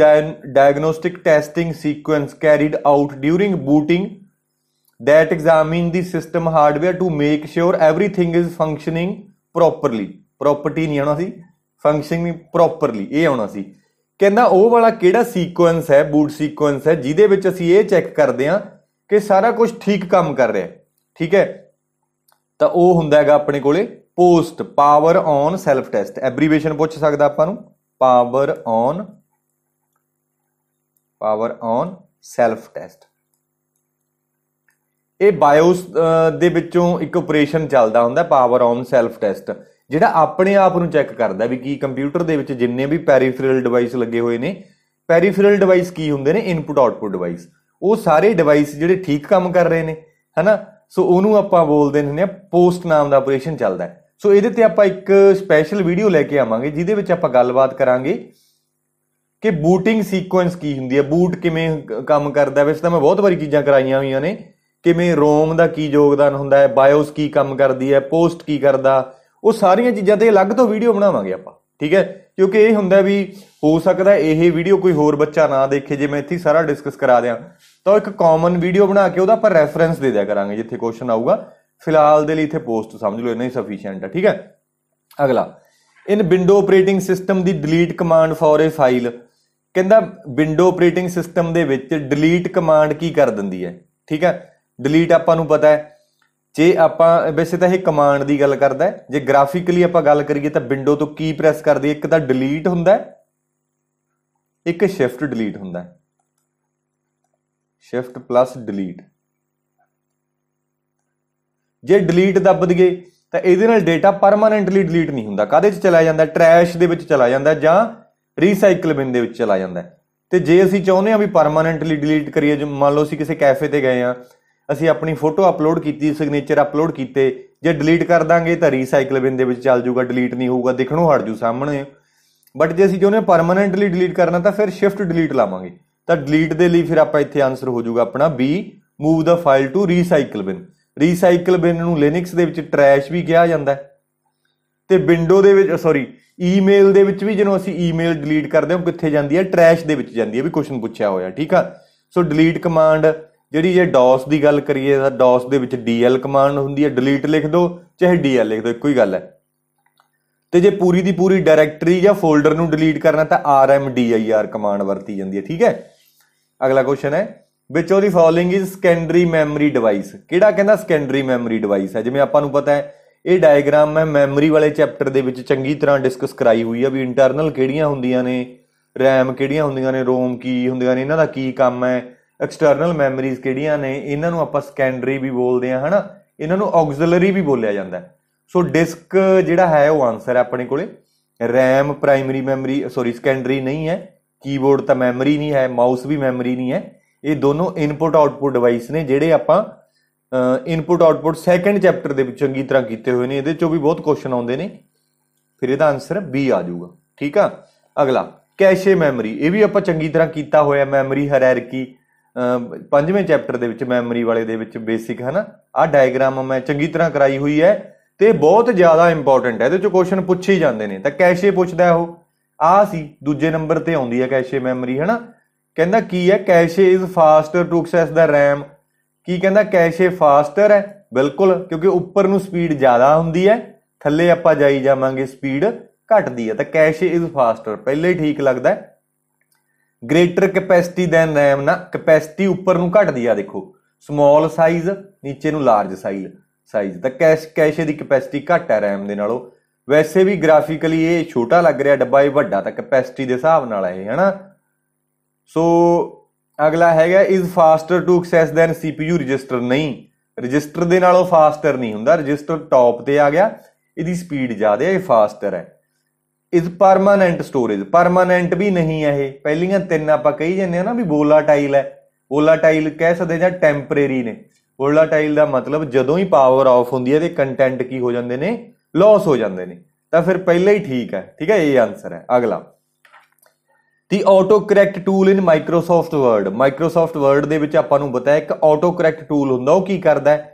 diagnostic testing sequence carried out during booting that examine the system hardware to make sure everything is functioning properly property ਨਹੀਂ ਆਉਣਾ ਸੀ functioning properly ਇਹ ਆਉਣਾ ਸੀ ਕਹਿੰਦਾ ਉਹ ਵਾਲਾ ਕਿਹੜਾ ਸੀਕੁਐਂਸ ਹੈ ਬੂਟ ਸੀਕੁਐਂਸ ਹੈ ਜਿਹਦੇ ਵਿੱਚ ਅਸੀਂ ਇਹ ਚੈੱਕ ਕਰਦੇ ਹਾਂ ਕਿ ਸਾਰਾ ਕੁਝ ਠੀਕ ਕੰਮ ਕਰ ਰਿਹਾ ਹੈ ਠੀਕ ਹੈ ਤਾਂ ਉਹ ਹੁੰਦਾ ਹੈਗਾ ਆਪਣੇ ਕੋਲੇ post power on self test abbreviation ਪੁੱਛ ਸਕਦਾ ਆਪਾਂ ਨੂੰ power on power on self test ਇਹ ਬਾਇਓਸ ਦੇ ਵਿੱਚੋਂ ਇੱਕ ਆਪਰੇਸ਼ਨ ਚੱਲਦਾ ਹੁੰਦਾ ਪਾਵਰ ਔਨ ਸੈਲਫ ਟੈਸਟ ਜਿਹੜਾ ਆਪਣੇ ਆਪ ਨੂੰ ਚੈੱਕ ਕਰਦਾ ਵੀ ਕੀ ਕੰਪਿਊਟਰ ਦੇ ਵਿੱਚ ਜਿੰਨੇ ਵੀ ਪੈਰੀਫਰਲ ਡਿਵਾਈਸ ਲੱਗੇ ਹੋਏ ਨੇ ਪੈਰੀਫਰਲ ਡਿਵਾਈਸ ਕੀ ਹੁੰਦੇ ਨੇ ਇਨਪੁਟ ਆਊਟਪੁਟ ਡਿਵਾਈਸ ਉਹ ਸਾਰੇ ਡਿਵਾਈਸ ਜਿਹੜੇ ਠੀਕ ਕੰਮ ਕਰ ਰਹੇ ਨੇ ਹਨਾ ਸੋ ਉਹਨੂੰ ਆਪਾਂ ਬੋਲਦੇ ਨੇ ਪੋਸਟ ਨਾਮ ਦਾ ਆਪਰੇਸ਼ਨ ਚੱਲਦਾ ਹੈ ਸੋ ਇਹਦੇ ਤੇ ਆਪਾਂ ਇੱਕ ਸਪੈਸ਼ਲ ਵੀਡੀਓ ਲੈ ਕੇ ਆਵਾਂਗੇ ਜਿਹਦੇ ਵਿੱਚ ਆਪਾਂ ਗੱਲਬਾਤ ਕਰਾਂਗੇ ਕਿ ਬੂਟਿੰਗ ਸੀਕੁਐਂਸ ਕੀ ਹੁੰਦੀ ਹੈ ਬੂਟ ਕਿਵੇਂ ਕੰਮ ਕਰਦਾ ਵੈਸੇ ਤਾਂ ਮੈਂ ਬਹੁਤ ਵਾਰੀ ਚੀਜ਼ਾਂ ਕਰਾਈਆਂ ਹੋਈਆਂ ਨੇ ਕਿਵੇਂ ਰੋਮ ਦਾ ਕੀ ਯੋਗਦਾਨ ਹੁੰਦਾ ਹੈ ਬਾਇਓਸ ਕੀ ਕੰਮ ਕਰਦੀ ਹੈ ਪੋਸਟ ਕੀ ਕਰਦਾ ਉਹ ਸਾਰੀਆਂ ਚੀਜ਼ਾਂ ਤੇ ਅਲੱਗ ਤੋਂ ਵੀਡੀਓ ਬਣਾਵਾਂਗੇ ਆਪਾਂ ਠੀਕ ਹੈ ਕਿਉਂਕਿ ਇਹ ਹੁੰਦਾ ਵੀ ਹੋ ਸਕਦਾ ਇਹ ਵੀਡੀਓ ਕੋਈ ਹੋਰ ਬੱਚਾ ਨਾ ਦੇਖੇ ਜੇ ਮੈਂ ਇੱਥੇ ਸਾਰਾ ਡਿਸਕਸ ਕਰਾ ਦਿਆਂ ਤਾਂ ਇੱਕ ਕਾਮਨ ਵੀਡੀਓ ਬਣਾ ਕੇ ਉਹਦਾ ਆਪਾਂ ਰੈਫਰੈਂਸ ਦੇ ਦਿਆ ਕਰਾਂਗੇ ਜਿੱਥੇ ਕੁਐਸਚਨ ਆਊਗਾ ਫਿਲਹਾਲ ਦੇ ਲਈ ਇਥੇ ਪੋਸਟ ਸਮਝ ਲਓ ਇਹ ਹੀ ਸਫੀਸ਼ੀਐਂਟ ਹੈ ਠੀਕ ਹੈ ਅਗਲਾ ਇਨ ਵਿੰਡੋ ਆਪਰੇਟਿੰਗ ਸਿਸਟਮ ਦੀ delete command for a file ਕਹਿੰਦਾ ਵਿੰਡੋ ਆਪਰੇਟਿੰਗ ਸਿਸਟਮ ਦੇ ਵਿੱਚ ਡਿਲੀਟ ਕਮਾਂਡ ਕੀ ਕਰ ਦਿੰਦੀ ਹੈ ਠੀਕ ਹੈ ਡਿਲੀਟ ਆਪਾਂ ਨੂੰ ਪਤਾ ਹੈ ਜੇ ਆਪਾਂ ਵੈਸੇ ਤਾਂ ਇਹ ਕਮਾਂਡ ਦੀ ਗੱਲ ਕਰਦਾ ਹੈ ਜੇ ਗ੍ਰਾਫਿਕਲੀ ਆਪਾਂ ਗੱਲ ਕਰੀਏ ਤਾਂ ਵਿੰਡੋ ਤੋਂ ਕੀ ਪ੍ਰੈਸ ਕਰਦੇ ਇੱਕ ਤਾਂ ਡਿਲੀਟ ਹੁੰਦਾ ਇੱਕ ਸ਼ਿਫਟ ਡਿਲੀਟ ਹੁੰਦਾ ਸ਼ਿਫਟ ਪਲੱਸ ਡਿਲੀਟ ਜੇ ਡਿਲੀਟ ਦੱਬ ਦਈਏ ਤਾਂ ਇਹਦੇ ਨਾਲ ਡਾਟਾ ਪਰਮਾਨੈਂਟਲੀ ਡਿਲੀਟ ਨਹੀਂ ਹੁੰਦਾ ਕਾਦੇ 'ਚ ਚਲਾ ਜਾਂਦਾ ਟਰੈਸ਼ ਦੇ ਵਿੱਚ ਚਲਾ ਜਾਂਦਾ ਜਾਂ ਰੀਸਾਈਕਲ ਬਿਨ ਦੇ ਵਿੱਚ ਚਲਾ ਜਾਂਦਾ ਤੇ ਜੇ ਅਸੀਂ ਚਾਹੁੰਦੇ ਹਾਂ ਵੀ ਪਰਮਾਨੈਂਟਲੀ ਡਿਲੀਟ ਕਰੀਏ ਜੇ ਮੰਨ ਲਓ ਅਸੀਂ ਕਿਸੇ ਕੈਫੇ ਤੇ ਗਏ ਆ ਅਸੀਂ ਆਪਣੀ ਫੋਟੋ ਅਪਲੋਡ ਕੀਤੀ ਸਿਗਨੇਚਰ ਅਪਲੋਡ ਕੀਤੇ ਜੇ ਡਿਲੀਟ ਕਰ ਦਾਂਗੇ ਤਾਂ ਰੀਸਾਈਕਲ ਬਿਨ ਦੇ ਵਿੱਚ ਚੱਲ ਜਾਊਗਾ ਡਿਲੀਟ ਨਹੀਂ ਹੋਊਗਾ ਦੇਖਣੋਂ ਹਟ ਜੂ ਸਾਹਮਣੇ ਬਟ ਜੇ ਅਸੀਂ ਚਾਹੁੰਦੇ ਹਾਂ ਪਰਮਾਨੈਂਟਲੀ ਡਿਲੀਟ ਕਰਨਾ ਤਾਂ ਫਿਰ ਸ਼ਿਫਟ ਡਿਲੀਟ ਲਾਵਾਂਗੇ ਤਾਂ ਡਿਲੀਟ ਦੇ ਲਈ ਫਿਰ ਆਪਾਂ ਇੱਥੇ ਆਨਸਰ ਹੋ ਜਾਊਗਾ ਆਪਣਾ B ਮੂਵ ਦਾ file to recycle bin recycle bin ਨੂੰ ਲਿਨਕਸ ਦੇ ਵਿੱਚ ਟਰੈਸ਼ ਵੀ ਕਿਹਾ ਜਾਂਦਾ ਹੈ ਤੇ ਵਿੰਡੋ ਦੇ ਵਿੱਚ ਸੌਰੀ ਈਮੇਲ ਦੇ ਵਿੱਚ ਵੀ ਜਦੋਂ ਅਸੀਂ ਈਮੇਲ ਡਿਲੀਟ ਕਰਦੇ ਹਾਂ ਕਿੱਥੇ ਜਾਂਦੀ ਹੈ ਟਰੈਸ਼ ਦੇ ਵਿੱਚ ਜਾਂਦੀ ਹੈ ਵੀ ਕੁਐਸਚਨ ਪੁੱਛਿਆ ਹੋਇਆ ਠੀਕ ਆ ਸੋ ਡਿਲੀਟ ਕਮਾਂਡ ਜਿਹੜੀ ਜੇ ਡੌਸ ਦੀ ਗੱਲ ਕਰੀਏ ਤਾਂ ਡੌਸ ਦੇ ਵਿੱਚ ਡੀਐਲ ਕਮਾਂਡ ਹੁੰਦੀ ਹੈ ਡਿਲੀਟ ਲਿਖ ਦਿਓ ਚਾਹੇ ਡੀਐਲ ਲਿਖ ਦਿਓ ਇੱਕੋ ਹੀ ਗੱਲ ਹੈ ਤੇ ਜੇ ਪੂਰੀ ਦੀ ਪੂਰੀ ਡਾਇਰੈਕਟਰੀ ਜਾਂ ਫੋਲਡਰ ਨੂੰ ਡਿਲੀਟ ਕਰਨਾ ਤਾਂ RMDIR ਕਮਾਂਡ ਵਰਤੀ ਜਾਂਦੀ ਹੈ ਠੀਕ ਹੈ ਅਗਲਾ ਕੁਐਸਚਨ ਹੈ ਵਿੱਚ ਉਹਦੀ following is secondary memory device ਕਿਹੜਾ ਕਹਿੰਦਾ ਸੈਕੰਡਰੀ ਮੈਮਰੀ ਡਿਵਾਈਸ ਹੈ ਜਿਵੇਂ ਆਪਾਂ ਨੂੰ ਪਤਾ ਹੈ ਇਹ ਡਾਇਗਰਾਮ ਮੈਂ ਮੈਮਰੀ ਵਾਲੇ ਚੈਪਟਰ ਦੇ ਵਿੱਚ ਚੰਗੀ ਤਰ੍ਹਾਂ ਡਿਸਕਸ ਕਰਾਈ ਹੋਈ ਆ ਵੀ ਇੰਟਰਨਲ ਕਿਹੜੀਆਂ ਹੁੰਦੀਆਂ ਨੇ RAM ਕਿਹੜੀਆਂ ਹੁੰਦੀਆਂ ਨੇ ROM ਕੀ ਹੁੰਦੀਆਂ ਨੇ ਇਹਨਾਂ ਦਾ ਕੀ ਕੰਮ ਹੈ ਐਕਸਟਰਨਲ ਮੈਮਰੀਜ਼ ਕਿਹੜੀਆਂ ਨੇ ਇਹਨਾਂ ਨੂੰ ਆਪਾਂ ਸੈਕੰਡਰੀ ਵੀ ਬੋਲਦੇ ਆ ਹਨਾ ਇਹਨਾਂ ਨੂੰ ਆਕਸਿਲਰੀ ਵੀ ਬੋਲਿਆ ਜਾਂਦਾ ਸੋ ਡਿਸਕ ਜਿਹੜਾ ਹੈ ਉਹ ਆਨਸਰ ਹੈ ਆਪਣੇ ਕੋਲੇ RAM primary memory sorry secondary ਨਹੀਂ ਹੈ ਕੀਬੋਰਡ ਤਾਂ ਮੈਮਰੀ ਨਹੀਂ ਹੈ ਮਾਊਸ ਵੀ ਮੈਮਰੀ ਨਹੀਂ ਹੈ ਇਹ ਦੋਨੋਂ ਇਨਪੁਟ ਆਊਟਪੁਟ ਡਿਵਾਈਸ ਨੇ ਜਿਹੜੇ ਆਪਾਂ ਇਨਪੁਟ ਆਊਟਪੁਟ ਸੈਕੰਡ ਚੈਪਟਰ ਦੇ ਵਿੱਚ ਚੰਗੀ ਤਰ੍ਹਾਂ ਕੀਤੇ ਹੋਏ ਨੇ ਇਹਦੇ ਚੋਂ ਵੀ ਬਹੁਤ ਕੁਐਸਚਨ ਆਉਂਦੇ ਨੇ ਫਿਰ ਇਹਦਾ ਆਨਸਰ B ਆ ਜਾਊਗਾ ਠੀਕ ਆ ਅਗਲਾ ਕੈਸ਼ੇ ਮੈਮਰੀ ਇਹ ਵੀ ਆਪਾਂ ਚੰਗੀ ਤਰ੍ਹਾਂ ਕੀਤਾ ਹੋਇਆ ਮੈਮਰੀ ਹਾਇਰਾਰਕੀ ਪੰਜਵੇਂ ਚੈਪਟਰ ਦੇ ਵਿੱਚ ਮੈਮਰੀ ਵਾਲੇ ਦੇ ਵਿੱਚ ਬੇਸਿਕ ਹੈ ਨਾ ਆ ਡਾਇਗਰਾਮ ਮੈਂ ਚੰਗੀ ਤਰ੍ਹਾਂ ਕਰਾਈ ਹੋਈ ਹੈ ਤੇ ਬਹੁਤ ਜ਼ਿਆਦਾ ਇੰਪੋਰਟੈਂਟ ਹੈ ਇਹਦੇ ਚੋਂ ਕੁਐਸਚਨ ਪੁੱਛੇ ਜਾਂਦੇ ਨੇ ਤਾਂ ਕੈਸ਼ੇ ਪੁੱਛਦਾ ਉਹ ਆ ਸੀ ਦੂਜੇ ਨੰਬਰ ਤੇ ਆਉਂਦੀ ਹੈ ਕੈਸ਼ੇ ਮੈਮਰੀ ਹੈ ਨਾ ਕਹਿੰਦਾ ਕੀ ਹੈ cache is faster to access ਦਾ RAM ਕੀ ਕਹਿੰਦਾ ਕੈਸ਼ੇ ਫਾਸਟਰ ਹੈ ਬਿਲਕੁਲ ਕਿਉਂਕਿ ਉੱਪਰ ਨੂੰ ਸਪੀਡ ਜ਼ਿਆਦਾ ਹੁੰਦੀ ਹੈ ਥੱਲੇ ਆਪਾਂ ਜਾਈ ਜਾਵਾਂਗੇ ਸਪੀਡ ਘਟਦੀ ਹੈ ਤਾਂ ਕੈਸ਼ੇ ਇਜ਼ ਫਾਸਟਰ ਪਹਿਲੇ ਹੀ ਠੀਕ ਲੱਗਦਾ ਗ੍ਰੇਟਰ ਕੈਪੈਸਿਟੀ ਦੈਨ RAM ਨਾ ਕੈਪੈਸਿਟੀ ਉੱਪਰ ਨੂੰ ਘਟਦੀ ਆ ਦੇਖੋ ਸਮਾਲ ਸਾਈਜ਼ ਨੀਚੇ ਨੂੰ ਲਾਰਜ ਸਾਈਜ਼ ਸਾਈਜ਼ ਤਾਂ ਕੈਸ਼ ਕੈਸ਼ੇ ਦੀ ਕੈਪੈਸਿਟੀ ਘੱਟ ਹੈ RAM ਦੇ ਨਾਲੋਂ ਵੈਸੇ ਵੀ ਗ੍ਰਾਫਿਕਲੀ ਇਹ ਛੋਟਾ ਲੱਗ ਰਿਹਾ ਡੱਬਾ ਇਹ ਵੱਡਾ ਤਾਂ ਕੈਪੈਸਿਟੀ ਦੇ ਹਿਸਾਬ ਨਾਲ ਹੈ ਹਨਾ ਸੋ ਅਗਲਾ ਹੈਗਾ is faster to access than CPU register ਨਹੀਂ ਰਜਿਸਟਰ ਦੇ ਨਾਲੋਂ ਫਾਸਟਰ ਨਹੀਂ ਹੁੰਦਾ ਰਜਿਸਟਰ ਟੌਪ ਤੇ ਆ ਗਿਆ ਇਹਦੀ ਸਪੀਡ ਜ਼ਿਆਦਾ ਹੈ ਇਹ ਫਾਸਟਰ ਹੈ ਇਜ਼ ਪਰਮਾਨੈਂਟ ਸਟੋਰੇਜ ਪਰਮਾਨੈਂਟ ਵੀ ਨਹੀਂ ਹੈ ਇਹ ਪਹਿਲੀਆਂ ਤਿੰਨ ਆਪਾਂ ਕਹੀ ਜੰਨੇ ਆ ਨਾ ਵੀ ਵੋਲਾਟਾਈਲ ਹੈ ਵੋਲਾਟਾਈਲ ਕਹਿ ਸਕਦੇ ਜਾਂ ਟੈਂਪਰੇਰੀ ਨੇ ਵੋਲਾਟਾਈਲ ਦਾ ਮਤਲਬ ਜਦੋਂ ਹੀ ਪਾਵਰ ਆਫ ਹੁੰਦੀ ਹੈ ਤੇ ਕੰਟੈਂਟ ਕੀ ਹੋ ਜਾਂਦੇ ਨੇ ਲਾਸ ਹੋ ਜਾਂਦੇ ਨੇ ਤਾਂ ਫਿਰ ਪਹਿਲਾਂ ਹੀ ਠੀਕ ਹੈ ਠੀਕ ਹੈ ਇਹ ਆਨਸਰ ਹੈ ਅਗਲਾ the autocorrect tool in Microsoft Word Microsoft Word ਦੇ ਵਿੱਚ ਆਪਾਂ ਨੂੰ ਪਤਾ ਇੱਕ ਆਟੋ ਕਰੈਕਟ ਟੂਲ ਹੁੰਦਾ ਉਹ ਕੀ ਕਰਦਾ ਹੈ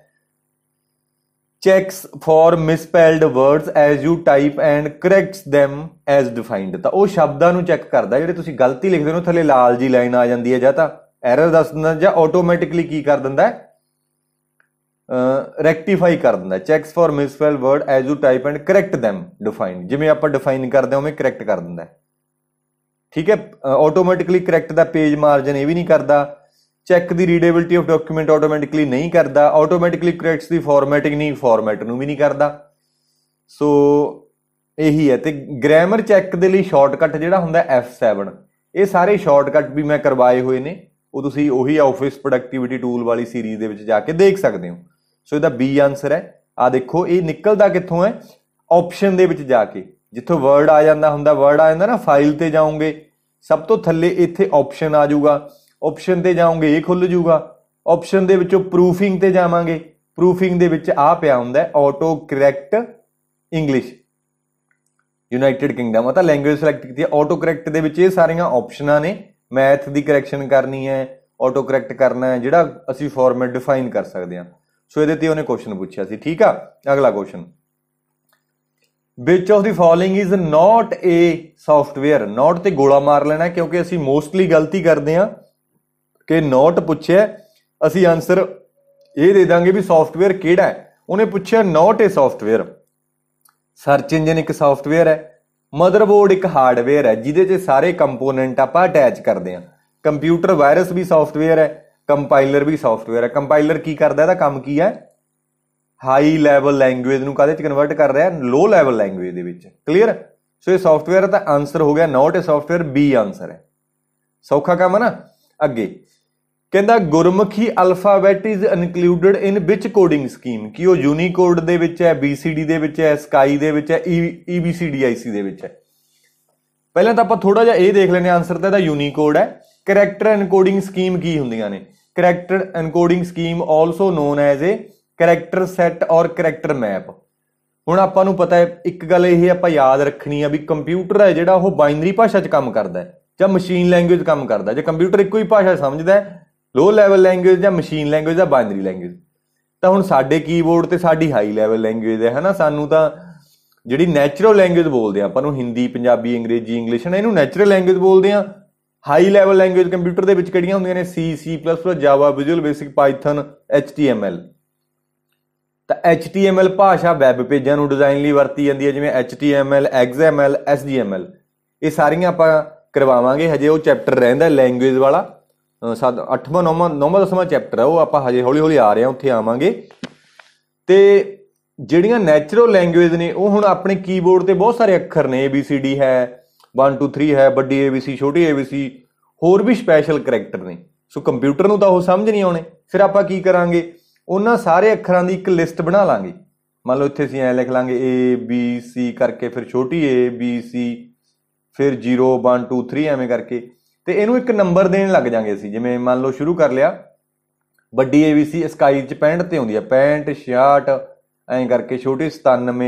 checks for misspelled words as you type and corrects them as defined ਤਾਂ ਉਹ ਸ਼ਬਦਾਂ ਨੂੰ ਚੈੱਕ ਕਰਦਾ ਜਿਹੜੇ ਤੁਸੀਂ ਗਲਤੀ ਲਿਖਦੇ ਹੋ ਥੱਲੇ ਲਾਲ ਜੀ ਲਾਈਨ ਆ ਜਾਂਦੀ ਹੈ ਜਾਂ ਤਾਂ ਐਰਰ ਦੱਸ ਦਿੰਦਾ ਜਾਂ ਆਟੋਮੈਟਿਕਲੀ ਕੀ ਕਰ ਦਿੰਦਾ ਹੈ ਰੈਕਟੀਫਾਈ ਕਰ ਦਿੰਦਾ checks for misspelled word as you type and correct them define ਜਿਵੇਂ ਆਪਾਂ ਡਿਫਾਈਨ ਕਰਦੇ ਹਾਂ ਉਵੇਂ ਕਰੈਕਟ ਕਰ ਦਿੰਦਾ ਠੀਕ ਹੈ ਆਟੋਮੈਟਿਕਲੀ ਕਰੈਕਟ ਦਾ ਪੇਜ ਮਾਰਜਨ ਇਹ ਵੀ ਨਹੀਂ ਕਰਦਾ check the readability of document automatically ਨਹੀਂ ਕਰਦਾ ਆਟੋਮੈਟਿਕਲੀ ਕਰੈਕਟਸ ਦੀ ਫਾਰਮੈਟਿੰਗ ਨਹੀਂ ਫਾਰਮੈਟ ਨੂੰ ਵੀ ਨਹੀਂ ਕਰਦਾ ਸੋ ਇਹੀ ਹੈ ਤੇ ਗ੍ਰਾਮਰ ਚੈੱਕ ਦੇ ਲਈ ਸ਼ਾਰਟਕਟ ਜਿਹੜਾ ਹੁੰਦਾ F7 ਇਹ ਸਾਰੇ ਸ਼ਾਰਟਕਟ ਵੀ ਮੈਂ ਕਰਵਾਏ ਹੋਏ ਨੇ ਉਹ ਤੁਸੀਂ ਉਹੀ ਆਫਿਸ ਪ੍ਰੋਡਕਟਿਵਿਟੀ ਟੂਲ ਵਾਲੀ ਸੀਰੀਜ਼ ਦੇ ਵਿੱਚ ਜਾ ਕੇ ਦੇਖ ਸਕਦੇ ਹੋ ਸੋ ਇਹਦਾ B ਆਨਸਰ ਹੈ ਆ ਦੇਖੋ ਇਹ ਨਿਕਲਦਾ ਕਿੱਥੋਂ ਹੈ ਆਪਸ਼ਨ ਦੇ ਵਿੱਚ ਜਾ ਕੇ ਜਿੱਥੋਂ ਵਰਡ ਆ ਜਾਂਦਾ ਹੁੰਦਾ ਵਰਡ ਆ ਜਾਂਦਾ ਨਾ ਫਾਈਲ ਤੇ ਜਾਓਗੇ ਸਭ ਤੋਂ ਥੱਲੇ ਇੱਥੇ ਆਪਸ਼ਨ ਆ ਜਾਊਗਾ ਆਪਸ਼ਨ ਤੇ ਜਾਓਗੇ ਇਹ ਖੁੱਲ ਜਾਊਗਾ ਆਪਸ਼ਨ ਦੇ ਵਿੱਚੋਂ ਪ੍ਰੂਫਿੰਗ ਤੇ ਜਾਵਾਂਗੇ ਪ੍ਰੂਫਿੰਗ ਦੇ ਵਿੱਚ ਆ ਪਿਆ ਹੁੰਦਾ ਹੈ autocorrect English United Kingdom ਆ ਤਾਂ ਲੈਂਗੁਏਜ ਸਿਲੈਕਟ ਕੀਤੀ ਹੈ ਆਟੋ ਕਰੈਕਟ ਦੇ ਵਿੱਚ ਇਹ ਸਾਰੀਆਂ ਆਪਸ਼ਨਾਂ ਨੇ ਮੈਥ ਦੀ ਕਰੈਕਸ਼ਨ ਕਰਨੀ ਹੈ ਆਟੋ ਕਰੈਕਟ ਕਰਨਾ ਹੈ ਜਿਹੜਾ ਅਸੀਂ ਫਾਰਮੈਟ ਡਿਫਾਈਨ ਕਰ ਸਕਦੇ ਹਾਂ ਸੋ ਇਹਦੇ ਤੇ ਉਹਨੇ ਕੁਐਸਚਨ ਪੁੱਛਿਆ ਸੀ ਠੀਕ ਆ ਅਗਲਾ question which of the following is not a software not ਤੇ ਗੋਲਾ ਮਾਰ ਲੈਣਾ ਕਿਉਂਕਿ ਅਸੀਂ ਮੋਸਟਲੀ ਗਲਤੀ ਕਰਦੇ ਆ ਕਿ ਨਾਟ ਪੁੱਛਿਆ ਅਸੀਂ ਆਨਸਰ ਇਹ ਦੇ ਦਾਂਗੇ ਵੀ ਸੌਫਟਵੇਅਰ ਕਿਹੜਾ ਹੈ ਉਹਨੇ ਪੁੱਛਿਆ not a software search engine ਇੱਕ ਸੌਫਟਵੇਅਰ ਹੈ ਮਦਰਬੋਰਡ ਇੱਕ ਹਾਰਡਵੇਅਰ ਹੈ ਜਿਹਦੇ 'ਚ ਸਾਰੇ ਕੰਪੋਨੈਂਟ ਆਪਾਂ ਅਟੈਚ ਕਰਦੇ ਆ ਕੰਪਿਊਟਰ ਵਾਇਰਸ ਵੀ ਸੌਫਟਵੇਅਰ ਹੈ ਕੰਪਾਈਲਰ ਵੀ ਸੌਫਟਵੇਅਰ ਹੈ ਕੰਪਾਈਲਰ ਕੀ ਕਰਦਾ ਇਹਦਾ ਕੰਮ ਕੀ ਹੈ ਹਾਈ ਲੈਵਲ ਲੈਂਗੁਏਜ ਨੂੰ ਕਾਦੇ ਚ ਕਨਵਰਟ ਕਰ ਰਿਹਾ ਲੋ ਲੈਵਲ ਲੈਂਗੁਏਜ ਦੇ ਵਿੱਚ ਕਲੀਅਰ ਸੋ ਇਹ ਸੌਫਟਵੇਅਰ ਦਾ ਆਨਸਰ ਹੋ ਗਿਆ ਨਾਟ ਇਸ ਸੌਫਟਵੇਅਰ ਬੀ ਆਨਸਰ ਹੈ ਸੌਖਾ ਕੰਮ ਹੈ ਨਾ ਅੱਗੇ ਕਹਿੰਦਾ Gurmukhi alphabet is included in which coding scheme ਕਿ ਉਹ ਯੂਨੀਕੋਡ ਦੇ ਵਿੱਚ ਹੈ ਬੀਸੀਡੀ ਦੇ ਵਿੱਚ ਹੈ ਸਕਾਈ ਦੇ ਵਿੱਚ ਹੈ ਆਈਸੀ e, e ਦੇ ਵਿੱਚ ਹੈ ਪਹਿਲਾਂ ਤਾਂ ਆਪਾਂ ਥੋੜਾ ਜਿਹਾ ਇਹ ਦੇਖ ਲੈਨੇ ਆਨਸਰ ਤਾਂ ਇਹਦਾ ਯੂਨੀਕੋਡ ਹੈ ਕੈਰੈਕਟਰ ਐਨਕੋਡਿੰਗ ਸਕੀਮ ਕੀ ਹੁੰਦੀਆਂ ਨੇ character encoding scheme also known as a character set or character map ਹੁਣ ਆਪਾਂ ਨੂੰ ਪਤਾ ਹੈ ਇੱਕ ਗੱਲ ਇਹ ਆਪਾਂ ਯਾਦ ਰੱਖਣੀ ਆ ਵੀ ਕੰਪਿਊਟਰ ਹੈ ਜਿਹੜਾ ਉਹ ਬਾਈਨਰੀ ਭਾਸ਼ਾ 'ਚ ਕੰਮ ਕਰਦਾ ਹੈ ਜਾਂ ਮਸ਼ੀਨ ਲੈਂਗੁਏਜ ਕੰਮ ਕਰਦਾ ਜੇ ਕੰਪਿਊਟਰ ਇੱਕੋ ਹੀ ਭਾਸ਼ਾ ਸਮਝਦਾ ਹੈ ਲੋ ਲੈਵਲ ਲੈਂਗੁਏਜ ਜਾਂ ਮਸ਼ੀਨ ਲੈਂਗੁਏਜ ਜਾਂ ਬਾਈਨਰੀ ਲੈਂਗੁਏਜ ਤਾਂ ਹੁਣ ਸਾਡੇ ਕੀਬੋਰਡ ਤੇ ਸਾਡੀ ਹਾਈ ਲੈਵਲ ਲੈਂਗੁਏਜ ਹੈ ਹਨਾ ਸਾਨੂੰ ਤਾਂ ਜਿਹੜੀ ਨੇਚਰਲ ਲੈਂਗੁਏਜ ਬੋਲਦੇ ਆ ਆਪਾਂ ਨੂੰ ਹਿੰਦੀ ਪੰਜਾਬੀ ਅੰਗਰੇਜ਼ੀ ਇੰਗਲਿਸ਼ ਨਾ ਇਹਨੂੰ ਨੇਚਰਲ ਲੈਂਗੁਏਜ ਬੋਲਦੇ ਆ ਹਾਈ ਲੈਵਲ ਲੈਂਗੁਏਜ ਕੰਪਿਊਟਰ ਦੇ ਵਿੱਚ ਕਿਹੜੀਆਂ ਹੁੰਦੀਆਂ ਨੇ visual basic Python H T M L ਤਾਂ HTML ਭਾਸ਼ਾ ਵੈਬ ਪੇਜਾਂ ਨੂੰ ਡਿਜ਼ਾਈਨ ਲਈ ਵਰਤੀ ਜਾਂਦੀ ਹੈ ਜਿਵੇਂ HTML, XML, SDML ਇਹ ਸਾਰੀਆਂ ਆਪਾਂ ਕਰਵਾਵਾਂਗੇ ਹਜੇ ਉਹ ਚੈਪਟਰ ਰਹਿੰਦਾ ਲੈਂਗੁਏਜ ਵਾਲਾ 8ਵਾਂ 9ਵਾਂ 9ਵਾਂ 10ਵਾਂ ਚੈਪਟਰ ਹੈ ਉਹ ਆਪਾਂ ਹਜੇ ਹੌਲੀ-ਹੌਲੀ ਆ ਰਹੇ ਹਾਂ ਉੱਥੇ ਆਵਾਂਗੇ ਤੇ ਜਿਹੜੀਆਂ ਨੇਚਰਲ ਲੈਂਗੁਏਜ ਨੇ ਉਹ ਹੁਣ ਆਪਣੇ ਕੀਬੋਰਡ ਤੇ ਬਹੁਤ ਸਾਰੇ ਅੱਖਰ ਨੇ ABCD ਹੈ 1 2 3 ਹੈ ਵੱਡੀ ABC ਛੋਟੀ ABC ਹੋਰ ਵੀ ਸਪੈਸ਼ਲ ਕੈਰੈਕਟਰ ਨੇ ਸੋ ਕੰਪਿਊਟਰ ਨੂੰ ਤਾਂ ਉਹ ਸਮਝ ਨਹੀਂ ਆਉਣੇ ਫਿਰ ਆਪਾਂ ਕੀ ਕਰਾਂਗੇ ਉਹਨਾਂ ਸਾਰੇ ਅੱਖਰਾਂ ਦੀ ਇੱਕ ਲਿਸਟ ਬਣਾ ਲਾਂਗੇ ਮੰਨ ਲਓ ਇੱਥੇ ਅਸੀਂ ਐ ਲਿਖ ਲਾਂਗੇ A B C ਕਰਕੇ ਫਿਰ ਛੋਟੀ A B C ਫਿਰ 0 1 2 3 ਐਵੇਂ ਕਰਕੇ ਤੇ ਇਹਨੂੰ ਇੱਕ ਨੰਬਰ ਦੇਣ ਲੱਗ ਜਾਾਂਗੇ ਅਸੀਂ ਜਿਵੇਂ ਮੰਨ ਲਓ ਸ਼ੁਰੂ ਕਰ ਲਿਆ ਵੱਡੀ A B C ਸਕਾਈ ਚ 65 ਤੇ ਹੁੰਦੀ ਆ 65 66 ਐਂ ਕਰਕੇ ਛੋਟੀ 97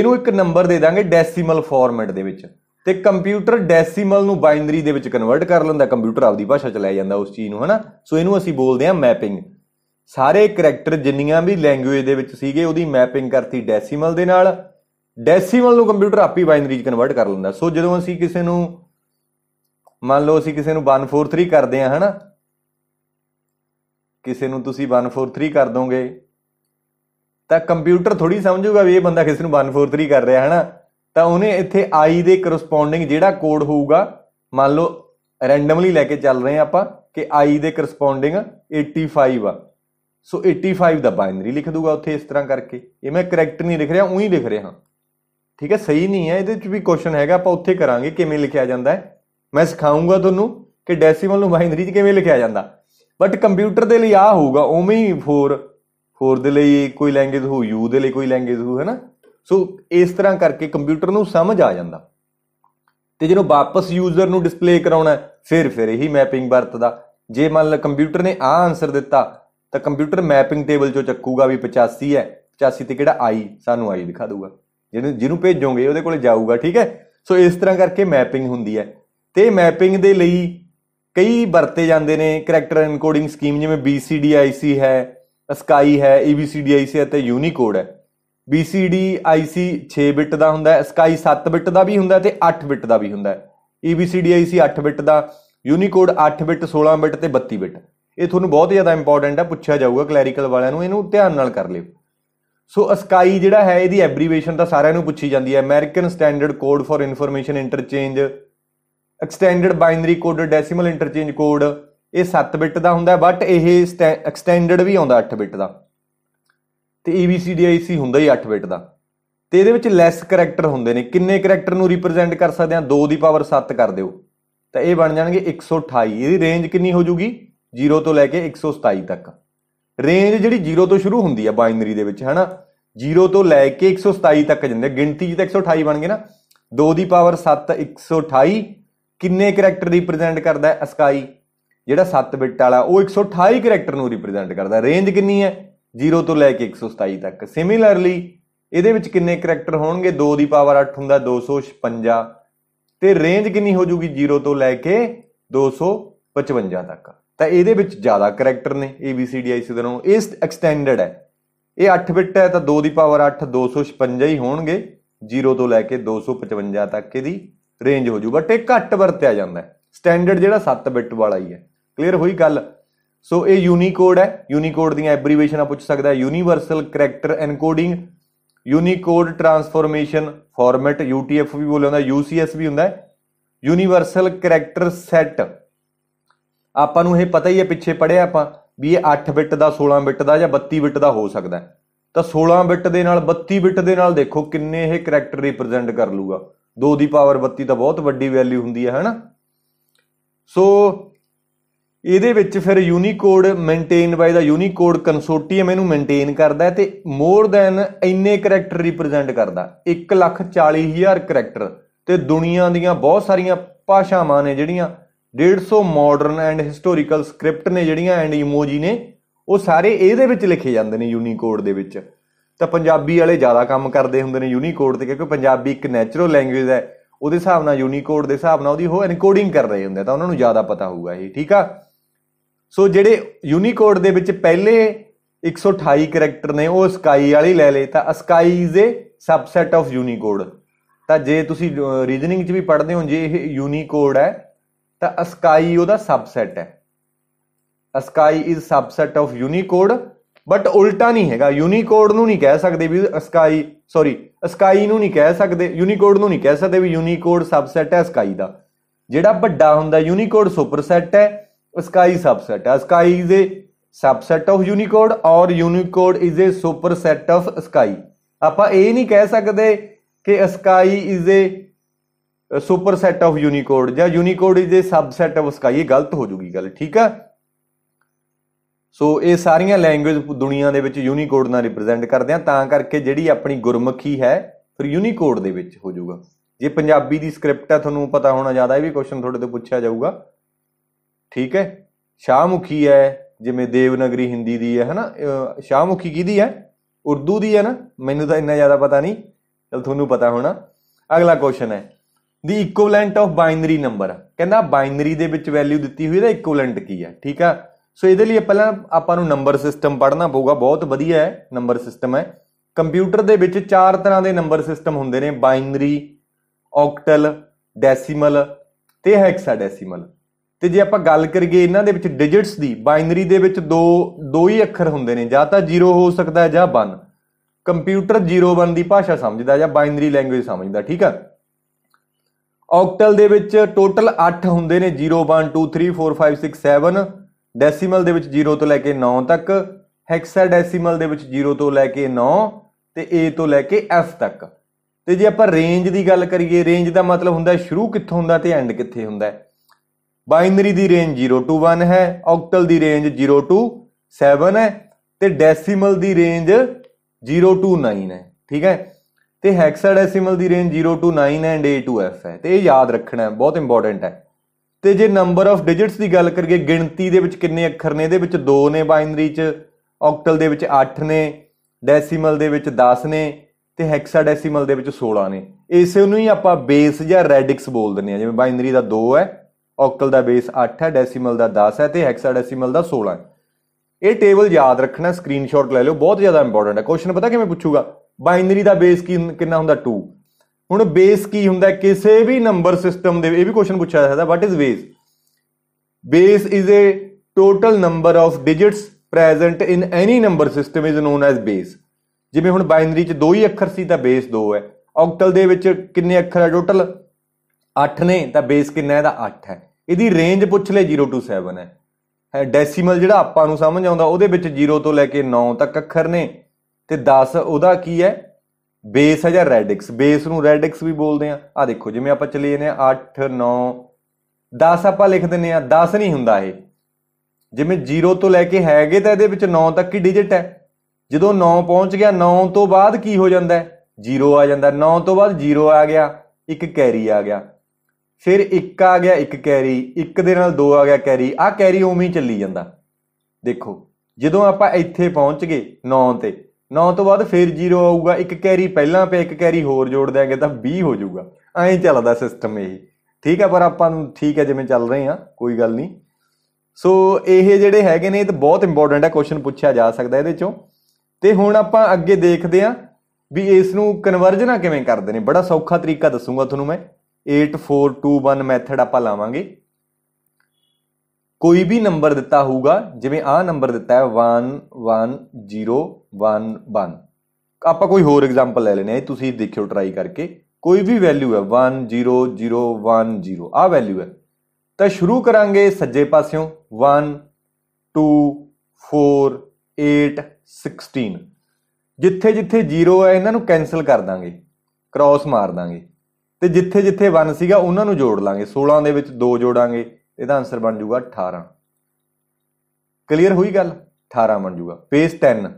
ਇਹਨੂੰ ਇੱਕ ਨੰਬਰ ਦੇ ਦਾਂਗੇ ਡੈਸੀਮਲ ਫਾਰਮੈਟ ਦੇ ਵਿੱਚ ਤੇ ਕੰਪਿਊਟਰ ਡੈਸੀਮਲ ਨੂੰ ਬਾਈਨਰੀ ਦੇ ਵਿੱਚ ਕਨਵਰਟ ਕਰ ਲੈਂਦਾ ਕੰਪਿਊਟਰ ਆਪਦੀ ਭਾਸ਼ਾ ਚ ਲੈ ਜਾਂਦਾ ਉਸ ਚੀਜ਼ ਨੂੰ ਹਨਾ ਸੋ ਇਹਨੂੰ ਅਸੀਂ ਬੋਲਦੇ ਆ ਮੈਪਿੰਗ ਸਾਰੇ ਕੈਰੈਕਟਰ ਜਿੰਨੀਆਂ ਵੀ ਲੈਂਗੁਏਜ ਦੇ ਵਿੱਚ ਸੀਗੇ ਉਹਦੀ ਮੈਪਿੰਗ ਕਰਤੀ ਡੈਸੀਮਲ ਦੇ ਨਾਲ ਡੈਸੀਮਲ ਨੂੰ ਕੰਪਿਊਟਰ ਆਪੀ ਬਾਈਨਰੀ ਚ ਕਨਵਰਟ ਕਰ ਲੈਂਦਾ ਸੋ ਜਦੋਂ ਅਸੀਂ ਕਿਸੇ ਨੂੰ ਮੰਨ ਲਓ ਅਸੀਂ ਕਿਸੇ ਨੂੰ 143 ਕਰਦੇ ਆ ਹਨਾ ਕਿਸੇ ਨੂੰ ਤੁਸੀਂ 143 ਕਰ ਦੋਗੇ ਤਾਂ ਕੰਪਿਊਟਰ ਥੋੜੀ ਸਮਝੂਗਾ ਵੀ ਇਹ ਬੰਦਾ ਕਿਸੇ ਨੂੰ 143 ਕਰ ਰਿਹਾ ਹਨਾ ਤਾਂ ਉਹਨੇ ਇੱਥੇ i ਦੇ ਕਰਸਪੌਂਡਿੰਗ ਜਿਹੜਾ ਕੋਡ ਹੋਊਗਾ ਮੰਨ ਲਓ ਰੈਂਡਮਲੀ ਲੈ ਕੇ ਚੱਲ ਰਹੇ ਆ ਆਪਾਂ ਕਿ i ਦੇ ਕਰਸਪੌਂਡਿੰਗ 85 ਆ ਸੋ 85 ਦਾ ਬਾਈਨਰੀ ਲਿਖ ਦੂਗਾ ਉੱਥੇ ਇਸ ਤਰ੍ਹਾਂ ਕਰਕੇ ਇਹ ਮੈਂ ਕਰੈਕਟ ਨਹੀਂ ਲਿਖ ਰਿਹਾ ਉਹੀ ਲਿਖ ਰਿਹਾ ਠੀਕ ਹੈ ਸਹੀ ਨਹੀਂ ਹੈ ਇਹਦੇ ਵਿੱਚ ਵੀ ਕੁਐਸਚਨ ਹੈਗਾ ਆਪਾਂ ਉੱਥੇ ਕਰਾਂਗੇ ਕਿਵੇਂ ਲਿਖਿਆ ਜਾਂਦਾ ਹੈ ਮੈਂ ਸਿਖਾਉਂਗਾ ਤੁਹਾਨੂੰ ਕਿ ਡੈਸੀਮਲ ਨੂੰ ਬਾਈਨਰੀ 'ਚ ਕਿਵੇਂ ਲਿਖਿਆ ਜਾਂਦਾ ਬਟ ਕੰਪਿਊਟਰ ਦੇ ਲਈ ਆ ਹੋਊਗਾ ਉਵੇਂ ਹੀ 4 4 ਦੇ ਲਈ ਕੋਈ ਲੈਂਗੁਏਜ ਹੋ ਯੂ ਦੇ ਲਈ ਕੋਈ ਲੈਂਗੁਏਜ ਹੋ ਹੈਨਾ ਸੋ ਇਸ ਤਰ੍ਹਾਂ ਕਰਕੇ ਕੰਪਿਊਟਰ ਨੂੰ ਸਮਝ ਆ ਜਾਂਦਾ ਤੇ ਜਦੋਂ ਵਾਪਸ ਯੂਜ਼ਰ ਨੂੰ ਡਿਸਪਲੇ ਕਰਾਉਣਾ ਫਿਰ ਫਿਰ ਇਹੀ ਮੈਪਿੰਗ ਵਰਤਦਾ ਜੇ ਮੰਨ ਲਓ ਕੰਪਿਊਟਰ ਨੇ ਆ ਆਨਸਰ ਦਿੱਤਾ ਤਾਂ ਕੰਪਿਊਟਰ ਮੈਪਿੰਗ ਟੇਬਲ ਜੋ ਚੱਕੂਗਾ ਵੀ 85 ਹੈ 85 ਤੇ ਕਿਹੜਾ ਆਈ ਸਾਨੂੰ ਆਈ ਦਿਖਾ ਦੂਗਾ ਜਿਹਨੂੰ ਜਿਹਨੂੰ ਭੇਜੋਗੇ ਉਹਦੇ ਕੋਲੇ ਜਾਊਗਾ ਠੀਕ ਹੈ ਸੋ ਇਸ ਤਰ੍ਹਾਂ ਕਰਕੇ ਮੈਪਿੰਗ ਹੁੰਦੀ ਹੈ ਤੇ ਮੈਪਿੰਗ ਦੇ ਲਈ ਕਈ ਵਰਤੇ ਜਾਂਦੇ ਨੇ ਕੈਰੈਕਟਰ ਐਨਕੋਡਿੰਗ ਸਕੀਮ ਜਿਵੇਂ BCDIC ਹੈ ਸਕਾਈ ਹੈ ABCDIC ਤੇ ਯੂਨੀਕੋਡ ਹੈ BCDIC 6 ਬਿੱਟ ਦਾ ਹੁੰਦਾ ਹੈ ਸਕਾਈ 7 ਬਿੱਟ ਦਾ ਵੀ ਹੁੰਦਾ ਤੇ 8 ਬਿੱਟ ਦਾ ਵੀ ਹੁੰਦਾ ਹੈ ABCDIC 8 ਬਿੱਟ ਦਾ ਯੂਨੀਕੋਡ 8 ਬਿੱਟ 16 ਬਿੱਟ ਤੇ 32 ਬਿੱਟ ਇਹ ਤੁਹਾਨੂੰ ਬਹੁਤ ਜ਼ਿਆਦਾ ਇੰਪੋਰਟੈਂਟ ਹੈ ਪੁੱਛਿਆ ਜਾਊਗਾ ਕਲੈਰੀਕਲ ਵਾਲਿਆਂ ਨੂੰ ਇਹਨੂੰ ਧਿਆਨ ਨਾਲ ਕਰ ਲਿਓ ਸੋ ਅਸਕਾਈ ਜਿਹੜਾ ਹੈ ਇਹਦੀ ਐਬਰੀਵੇਸ਼ਨ ਤਾਂ ਸਾਰਿਆਂ ਨੂੰ ਪੁੱਛੀ ਜਾਂਦੀ ਹੈ American standard code for information interchange extended binary code decimal interchange code ਇਹ 7 ਬਿੱਟ ਦਾ ਹੁੰਦਾ ਬਟ ਇਹ ਐਕਸਟੈਂਡਡ ਵੀ ਆਉਂਦਾ 8 ਬਿੱਟ ਦਾ ਤੇ ABCDIC ਹੁੰਦਾ ਹੀ 8 ਬਿੱਟ ਦਾ ਤੇ ਇਹਦੇ ਵਿੱਚ ਲੈਸ ਕੈਰੈਕਟਰ ਹੁੰਦੇ ਨੇ ਕਿੰਨੇ ਕੈਰੈਕਟਰ ਨੂੰ ਰਿਪਰੈਜ਼ੈਂਟ ਕਰ ਸਕਦੇ ਆ 2 ਦੀ ਪਾਵਰ 7 ਕਰ ਦਿਓ ਤਾਂ ਇਹ ਬਣ ਜਾਣਗੇ 128 ਇਹਦੀ ਰੇਂਜ ਕਿੰਨੀ ਹੋ ਜੂਗੀ 0 ਤੋਂ ਲੈ ਕੇ 127 ਤੱਕ ਰੇਂਜ ਜਿਹੜੀ 0 ਤੋਂ ਸ਼ੁਰੂ ਹੁੰਦੀ ਆ ਬਾਈਨਰੀ ਦੇ ਵਿੱਚ ਹਨਾ 0 ਤੋਂ ਲੈ ਕੇ 127 ਤੱਕ ਜਾਂਦੇ ਗਿਣਤੀ ਜੀ ਤਾਂ 128 ਬਣ ਗਏ ਨਾ 2 ਦੀ ਪਾਵਰ 7 128 ਕਿੰਨੇ ਕੈਰੈਕਟਰ ਰਿਪਰੈਜ਼ੈਂਟ ਕਰਦਾ ਹੈ ਅਸਕਾਈ ਜਿਹੜਾ 7 ਬਿੱਟ ਵਾਲਾ ਉਹ 128 ਕੈਰੈਕਟਰ ਨੂੰ ਰਿਪਰੈਜ਼ੈਂਟ ਕਰਦਾ ਰੇਂਜ ਕਿੰਨੀ ਹੈ 0 ਤੋਂ ਲੈ ਕੇ 127 ਤੱਕ ਸਿਮਿਲਰਲੀ ਇਹਦੇ ਵਿੱਚ ਕਿੰਨੇ ਕੈਰੈਕਟਰ ਹੋਣਗੇ 2 ਦੀ ਪਾਵਰ 8 ਹੁੰਦਾ 256 ਤੇ ਰੇਂਜ ਕਿੰਨੀ ਹੋ ਜੂਗੀ 0 ਤੋਂ ਲੈ ਕੇ 255 ਤੱਕ ਤਾਂ ਇਹਦੇ ਵਿੱਚ ਜ਼ਿਆਦਾ ਕੈਰੈਕਟਰ ਨੇ A B C D I ਸੀ ਦੇ ਨਾਲੋਂ ਇਸ ਐਕਸਟੈਂਡਡ ਹੈ ਇਹ 8 ਬਿੱਟ ਹੈ ਤਾਂ 2 ਦੀ ਪਾਵਰ 8 256 ਹੀ ਹੋਣਗੇ 0 ਤੋਂ ਲੈ ਕੇ 255 ਤੱਕ ਇਹਦੀ ਰੇਂਜ ਹੋ ਜੂ ਬਟ ਇਹ ਘੱਟ ਵਰਤਿਆ ਜਾਂਦਾ ਹੈ ਸਟੈਂਡਰਡ ਜਿਹੜਾ 7 ਬਿੱਟ ਵਾਲਾ ਹੀ ਹੈ ਕਲੀਅਰ ਹੋਈ ਗੱਲ ਸੋ ਇਹ ਯੂਨੀਕੋਡ ਹੈ ਯੂਨੀਕੋਡ ਦੀਆਂ ਐਬਰੀਵੇਸ਼ਨਾਂ ਪੁੱਛ ਸਕਦਾ ਹੈ universal character encoding Unicode transformation format UTF ਵੀ ਬੋਲਿਆ ਹੁੰਦਾ ਯੂਸੀਐਸ ਵੀ ਹੁੰਦਾ ਹੈ ਯੂਨੀਵਰਸਲ ਕੈਰੈਕਟਰ ਸੈੱਟ ਆਪਾਂ ਨੂੰ ਇਹ ਪਤਾ ਹੀ ਹੈ ਪਿੱਛੇ ਪੜਿਆ ਆਪਾਂ ਵੀ ਇਹ 8 ਬਿੱਟ ਦਾ 16 ਬਿੱਟ ਦਾ ਜਾਂ 32 ਬਿੱਟ ਦਾ ਹੋ ਸਕਦਾ ਤਾਂ 16 ਬਿੱਟ ਦੇ ਨਾਲ 32 ਬਿੱਟ ਦੇ ਨਾਲ ਦੇਖੋ ਕਿੰਨੇ ਇਹ ਕੈਰੈਕਟਰ ਰਿਪਰੈਜ਼ੈਂਟ ਕਰ ਲੂਗਾ 2 ਦੀ ਪਾਵਰ 32 ਤਾਂ ਬਹੁਤ ਵੱਡੀ ਵੈਲਿਊ ਹੁੰਦੀ ਹੈ ਹਨਾ ਸੋ ਇਹਦੇ ਵਿੱਚ ਫਿਰ Unicode maintain by the Unicode consortium ਇਹਨੂੰ ਮੇਨਟੇਨ ਕਰਦਾ ਹੈ ਤੇ ਮੋਰ ਦੈਨ ਇੰਨੇ ਕੈਰੈਕਟਰ ਰਿਪਰੈਜ਼ੈਂਟ ਕਰਦਾ 140000 ਕੈਰੈਕਟਰ ਤੇ ਦੁਨੀਆ ਦੀਆਂ ਬਹੁਤ ਸਾਰੀਆਂ ਭਾਸ਼ਾਵਾਂ ਨੇ ਜਿਹੜੀਆਂ 150 ਮਾਡਰਨ ਐਂਡ ਹਿਸਟੋਰੀਕਲ ਸਕ੍ਰਿਪਟ ਨੇ ਜਿਹੜੀਆਂ ਐਂਡ ਇਮੋਜੀ ਨੇ ਉਹ ਸਾਰੇ ਇਹਦੇ ਵਿੱਚ ਲਿਖੇ ਜਾਂਦੇ ਨੇ ਯੂਨੀਕੋਡ ਦੇ ਵਿੱਚ ਤਾਂ ਪੰਜਾਬੀ ਵਾਲੇ ਜ਼ਿਆਦਾ ਕੰਮ ਕਰਦੇ ਹੁੰਦੇ ਨੇ ਯੂਨੀਕੋਡ ਤੇ ਕਿਉਂਕਿ ਪੰਜਾਬੀ ਇੱਕ ਨੇਚਰਲ ਲੈਂਗੁਏਜ ਹੈ ਉਹਦੇ ਹਿਸਾਬ ਨਾਲ ਯੂਨੀਕੋਡ ਦੇ ਹਿਸਾਬ ਨਾਲ ਉਹਦੀ ਉਹ ਐਨਕੋਡਿੰਗ ਕਰ ਰਹੇ ਹੁੰਦੇ ਤਾਂ ਉਹਨਾਂ ਨੂੰ ਜ਼ਿਆਦਾ ਪਤਾ ਹੋਊਗਾ ਇਹ ਠੀਕ ਆ ਸੋ ਜਿਹੜੇ ਯੂਨੀਕੋਡ ਦੇ ਵਿੱਚ ਪਹਿਲੇ 128 ਕੈਰੈਕਟਰ ਨੇ ਉਹ ਸਕਾਈ ਵਾਲੀ ਲੈ ਲਏ ਤਾਂ ASCII is a subset of Unicode ਤਾਂ ਜੇ ਤੁਸੀਂ ਰੀਜ਼ਨਿੰਗ 'ਚ ਵੀ ਪੜ੍ਹਦੇ ਹੋ ਜੇ ਇਹ ਯੂਨੀਕੋਡ ਹੈ ਤਾਂ ਅਸਕਾਈ ਉਹਦਾ ਸਬਸੈਟ ਹੈ ASCII is subset of Unicode but ਉਲਟਾ ਨਹੀਂ ਹੈਗਾ ਯੂਨੀਕੋਡ ਨੂੰ ਨਹੀਂ ਕਹਿ ਸਕਦੇ ਵੀ ਅਸਕਾਈ ਸੌਰੀ ਅਸਕਾਈ ਨੂੰ ਨਹੀਂ ਕਹਿ ਸਕਦੇ ਯੂਨੀਕੋਡ ਨੂੰ ਨਹੀਂ ਕਹਿ ਸਕਦੇ ਵੀ ਯੂਨੀਕੋਡ ਸਬਸੈਟ ਹੈ ਅਸਕਾਈ ਦਾ ਜਿਹੜਾ ਵੱਡਾ ਹੁੰਦਾ ਯੂਨੀਕੋਡ ਸੁਪਰਸੈਟ ਹੈ ਅਸਕਾਈ ਸਬਸੈਟ ਹੈ ASCII is a subset of Unicode ਔਰ Unicode is a superset of ASCII ਆਪਾਂ ਇਹ ਨਹੀਂ ਕਹਿ ਸਕਦੇ ਕਿ ASCII is a superset of Unicode ਜਾਂ Unicode is a subset of ASCII ਇਹ ਗਲਤ ਹੋ ਜੂਗੀ ਗੱਲ ਠੀਕ ਆ ਸੋ ਇਹ ਸਾਰੀਆਂ ਲੈਂਗੁਏਜ ਦੁਨੀਆ ਦੇ ਵਿੱਚ ਯੂਨੀਕੋਡ ਨਾਲ ਰਿਪਰੈਜ਼ੈਂਟ ਕਰਦੇ ਆ ਤਾਂ ਕਰਕੇ ਜਿਹੜੀ ਆਪਣੀ ਗੁਰਮੁਖੀ ਹੈ ਫਿਰ ਯੂਨੀਕੋਡ ਦੇ ਵਿੱਚ ਹੋ ਜਾਊਗਾ ਜੇ ਪੰਜਾਬੀ ਦੀ ਸਕ੍ਰਿਪਟ ਹੈ ਤੁਹਾਨੂੰ ਪਤਾ ਹੋਣਾ ਜ਼ਿਆਦਾ ਇਹ ਵੀ ਕੁਐਸਚਨ ਤੁਹਾਡੇ ਤੋਂ ਪੁੱਛਿਆ ਜਾਊਗਾ ਠੀਕ ਹੈ ਸ਼ਾਹਮੁਖੀ ਹੈ ਜਿਵੇਂ ਦੇਵਨਗਰੀ ਹਿੰਦੀ ਦੀ ਹੈ ਹਨਾ ਸ਼ਾਹਮੁਖੀ ਕਿਹਦੀ ਹੈ ਉਰਦੂ ਦੀ ਹੈ ਨਾ ਮੈਨੂੰ ਤਾਂ ਇੰਨਾ ਜ਼ਿਆਦਾ ਪਤਾ ਨਹੀਂ ਚਲ ਤੁਹਾਨੂੰ ਪਤਾ ਹੋਣਾ ਅਗਲਾ ਕੁਐਸਚਨ ਹੈ the equivalent of binary number ਕਹਿੰਦਾ ਬਾਈਨਰੀ ਦੇ ਵਿੱਚ ਵੈਲਿਊ ਦਿੱਤੀ ਹੋਈ ਦਾ ਇਕੁਇਵਲੈਂਟ ਕੀ ਹੈ ਠੀਕ ਆ ਸੋ ਇਹਦੇ ਲਈ ਪਹਿਲਾਂ ਆਪਾਂ ਨੂੰ ਨੰਬਰ ਸਿਸਟਮ ਪੜ੍ਹਨਾ ਪਊਗਾ ਬਹੁਤ ਵਧੀਆ ਹੈ ਨੰਬਰ ਸਿਸਟਮ ਹੈ ਕੰਪਿਊਟਰ ਦੇ ਵਿੱਚ ਚਾਰ ਤਰ੍ਹਾਂ ਦੇ ਨੰਬਰ ਸਿਸਟਮ ਹੁੰਦੇ ਨੇ ਬਾਈਨਰੀ ਆਕਟਲ ਡੈਸੀਮਲ ਤੇ ਹੈਕਸਾਡੈਸੀਮਲ ਤੇ ਜੇ ਆਪਾਂ ਗੱਲ ਕਰੀਏ ਇਹਨਾਂ ਦੇ ਵਿੱਚ ਡਿਜਿਟਸ ਦੀ ਬਾਈਨਰੀ ਦੇ ਵਿੱਚ ਦੋ ਦੋ ਹੀ ਅੱਖਰ ਹੁੰਦੇ ਨੇ ਜਾਂ ਤਾਂ 0 ਹੋ ਸਕਦਾ ਹੈ ਜਾਂ 1 ਕੰਪਿਊਟਰ 01 ਦੀ ਭਾਸ਼ਾ ਸਮਝਦਾ ਜਾਂ ਬਾਈਨਰੀ ਲੈਂਗੁਏਜ ਸਮਝਦਾ ਠੀਕ ਆ ਆਕਟਲ ਦੇ ਵਿੱਚ ਟੋਟਲ 8 ਹੁੰਦੇ ਨੇ 0 1 2 3 4 5 6 7 ਡੈਸੀਮਲ ਦੇ ਵਿੱਚ 0 ਤੋਂ ਲੈ ਕੇ 9 ਤੱਕ ਹੈਕਸਾਡੈਸੀਮਲ ਦੇ ਵਿੱਚ 0 ਤੋਂ ਲੈ ਕੇ 9 ਤੇ A ਤੋਂ ਲੈ ਕੇ F ਤੱਕ ਤੇ ਜੇ ਆਪਾਂ ਰੇਂਜ ਦੀ ਗੱਲ ਕਰੀਏ ਰੇਂਜ ਦਾ ਮਤਲਬ ਹੁੰਦਾ ਸ਼ੁਰੂ ਕਿੱਥੋਂ ਹੁੰਦਾ ਤੇ ਐਂਡ ਕਿੱਥੇ ਹੁੰਦਾ ਬਾਈਨਰੀ ਦੀ ਰੇਂਜ 0 ਟੂ 1 ਹੈ ਆਕਟਲ ਦੀ ਰੇਂਜ 0 ਟੂ 7 ਹੈ ਤੇ ਡੈਸੀਮਲ ਦੀ ਰੇਂਜ 0 ਟੂ 9 ਹੈ ਠੀਕ ਹੈ ਤੇ ਹੈਕਸਾਡੈਸੀਮਲ ਦੀ range 0 to 9 and A to F ਹੈ ਤੇ ਇਹ ਯਾਦ ਰੱਖਣਾ ਬਹੁਤ ਇੰਪੋਰਟੈਂਟ ਹੈ ਤੇ ਜੇ ਨੰਬਰ ਆਫ ਡਿਜਿਟਸ ਦੀ ਗੱਲ ਕਰੀਏ ਗਿਣਤੀ ਦੇ ਵਿੱਚ ਕਿੰਨੇ ਅੱਖਰ ਨੇ ਇਹਦੇ ਵਿੱਚ 2 ਨੇ ਬਾਈਨਰੀ 'ਚ ਆਕਟਲ ਦੇ ਵਿੱਚ 8 ਨੇ ਡੈਸੀਮਲ ਦੇ ਵਿੱਚ 10 ਨੇ ਤੇ ਹੈਕਸਾਡੈਸੀਮਲ ਦੇ ਵਿੱਚ 16 ਨੇ ਇਸੇ ਨੂੰ ਹੀ ਆਪਾਂ ਬੇਸ ਜਾਂ ਰੈਡਿਕਸ ਬੋਲ ਦਿੰਦੇ ਆ ਜਿਵੇਂ ਬਾਈਨਰੀ ਦਾ 2 ਹੈ ਆਕਟਲ ਦਾ ਬੇਸ 8 ਹੈ ਡੈਸੀਮਲ ਦਾ 10 ਹੈ ਤੇ ਹੈਕਸਾਡੈਸੀਮਲ ਦਾ 16 ਹੈ ਇਹ ਟੇਬਲ ਯਾਦ ਰੱਖਣਾ ਸਕਰੀਨਸ਼ਾਟ ਲੈ ਲਓ ਬਹੁਤ ਜ਼ਿਆਦਾ ਇੰਪੋਰਟੈਂਟ ਹੈ ਕੁਐਸਚਨ ਪਤਾ ਕਿਵੇਂ ਪੁੱਛੂਗਾ ਬਾਈਨਰੀ ਦਾ ਬੇਸ ਕੀ ਕਿੰਨਾ ਹੁੰਦਾ 2 ਹੁਣ ਬੇਸ ਕੀ ਹੁੰਦਾ ਕਿਸੇ ਵੀ ਨੰਬਰ ਸਿਸਟਮ ਦੇ ਇਹ ਵੀ ਕੁਐਸਚਨ ਪੁੱਛਿਆ ਜਾ ਸਕਦਾ what is base base is a total number of digits present in any number system is known as base ਜਿਵੇਂ ਹੁਣ ਬਾਈਨਰੀ ਚ ਦੋ ਹੀ ਅੱਖਰ ਸੀ ਤਾਂ ਬੇਸ 2 ਹੈ ਔਕਟਲ ਦੇ ਵਿੱਚ ਕਿੰਨੇ ਅੱਖਰ ਹੈ ਟੋਟਲ 8 ਨੇ ਤਾਂ ਬੇਸ ਕਿੰਨਾ ਹੈ ਦਾ 8 ਹੈ ਇਹਦੀ ਰੇਂਜ ਪੁੱਛ ਲੈ 0 ਟੂ 7 ਹੈ ਡੈਸੀਮਲ ਜਿਹੜਾ ਆਪਾਂ ਨੂੰ ਸਮਝ ਆਉਂਦਾ ਉਹਦੇ ਵਿੱਚ 0 ਤੋਂ ਲੈ ਕੇ 9 ਤੱਕ ਅੱਖਰ ਨੇ ਤੇ 10 ਉਹਦਾ ਕੀ ਹੈ ਬੇਸ ਹੈ ਜਾਂ ਰੈਡਿਕਸ ਬੇਸ ਨੂੰ ਰੈਡਿਕਸ ਵੀ ਬੋਲਦੇ ਆ ਆ ਦੇਖੋ ਜਿਵੇਂ ਆਪਾਂ ਚਲੇ ਜਾਂਦੇ ਆ 8 9 10 ਆਪਾਂ ਲਿਖ ਦਿੰਨੇ ਆ 10 ਨਹੀਂ ਹੁੰਦਾ ਇਹ ਜਿਵੇਂ 0 ਤੋਂ ਲੈ ਕੇ ਹੈਗੇ ਤਾਂ ਇਹਦੇ ਵਿੱਚ 9 ਤੱਕ ਹੀ ਡਿਜਿਟ ਹੈ ਜਦੋਂ 9 ਪਹੁੰਚ ਗਿਆ 9 ਤੋਂ ਬਾਅਦ ਕੀ ਹੋ ਜਾਂਦਾ 0 ਆ ਜਾਂਦਾ 9 ਤੋਂ ਬਾਅਦ 0 ਆ ਗਿਆ ਇੱਕ ਕੈਰੀ ਆ ਗਿਆ ਫਿਰ 1 ਆ ਗਿਆ ਇੱਕ ਕੈਰੀ 1 ਦੇ ਨਾਲ 2 ਆ ਗਿਆ ਕੈਰੀ ਆ ਕੈਰੀ ਉਵੇਂ ਹੀ ਚੱਲੀ ਜਾਂਦਾ ਦੇਖੋ ਜਦੋਂ ਆਪਾਂ ਇੱਥੇ ਪਹੁੰਚ ਗਏ 9 ਤੇ 9 ਤੋਂ ਬਾਅਦ ਫਿਰ 0 ਆਊਗਾ ਇੱਕ ਕੈਰੀ ਪਹਿਲਾਂ ਪਿਆ ਇੱਕ ਕੈਰੀ ਹੋਰ ਜੋੜ ਦਿਆਂਗੇ ਤਾਂ 20 ਹੋ ਜਾਊਗਾ ਐਂ ਚੱਲਦਾ ਸਿਸਟਮ ਇਹ ਠੀਕ ਹੈ ਪਰ ਆਪਾਂ ਨੂੰ ਠੀਕ ਹੈ ਜਿਵੇਂ ਚੱਲ ਰਹੇ ਆ ਕੋਈ ਗੱਲ ਨਹੀਂ ਸੋ ਇਹ ਜਿਹੜੇ ਹੈਗੇ ਨੇ ਇਹ ਤਾਂ ਬਹੁਤ ਇੰਪੋਰਟੈਂਟ ਹੈ ਕੁਐਸਚਨ ਪੁੱਛਿਆ ਜਾ ਸਕਦਾ ਇਹਦੇ ਚੋਂ ਤੇ ਹੁਣ ਆਪਾਂ ਅੱਗੇ ਦੇਖਦੇ ਆ ਵੀ ਇਸ ਨੂੰ ਕਨਵਰਜਨਾ ਕਿਵੇਂ ਕਰਦੇ ਨੇ ਬੜਾ ਸੌਖਾ ਤਰੀਕਾ ਦੱਸੂਗਾ ਤੁਹਾਨੂੰ ਮੈਂ 8421 ਮੈਥਡ ਆਪਾਂ ਲਾਵਾਂਗੇ ਕੋਈ ਵੀ ਨੰਬਰ ਦਿੱਤਾ ਹੋਊਗਾ ਜਿਵੇਂ ਆਹ ਨੰਬਰ ਦਿੱਤਾ ਹੈ 11011 ਆਪਾਂ ਕੋਈ ਹੋਰ ਐਗਜ਼ਾਮਪਲ ਲੈ ਲੈਨੇ ਆ ਤੁਸੀਂ ਦੇਖਿਓ ਟਰਾਈ ਕਰਕੇ ਕੋਈ ਵੀ ਵੈਲਿਊ ਹੈ 10010 ਆ ਵੈਲਿਊ ਹੈ ਤਾਂ ਸ਼ੁਰੂ ਕਰਾਂਗੇ ਸੱਜੇ ਪਾਸਿਓਂ 1 2 4 8 16 ਜਿੱਥੇ ਜਿੱਥੇ 0 ਹੈ ਇਹਨਾਂ ਨੂੰ ਕੈਨਸਲ ਕਰ ਦਾਂਗੇ ਕ੍ਰਾਸ ਮਾਰ ਦਾਂਗੇ ਤੇ ਜਿੱਥੇ ਜਿੱਥੇ 1 ਸੀਗਾ ਉਹਨਾਂ ਨੂੰ ਜੋੜ ਲਾਂਗੇ 16 ਦੇ ਵਿੱਚ 2 ਜੋੜਾਂਗੇ ਇਹਦਾ ਆਨਸਰ ਬਣ ਜਾਊਗਾ 18 ਕਲੀਅਰ ਹੋਈ ਗੱਲ 18 ਬਣ ਜਾਊਗਾ ਬੇਸ 10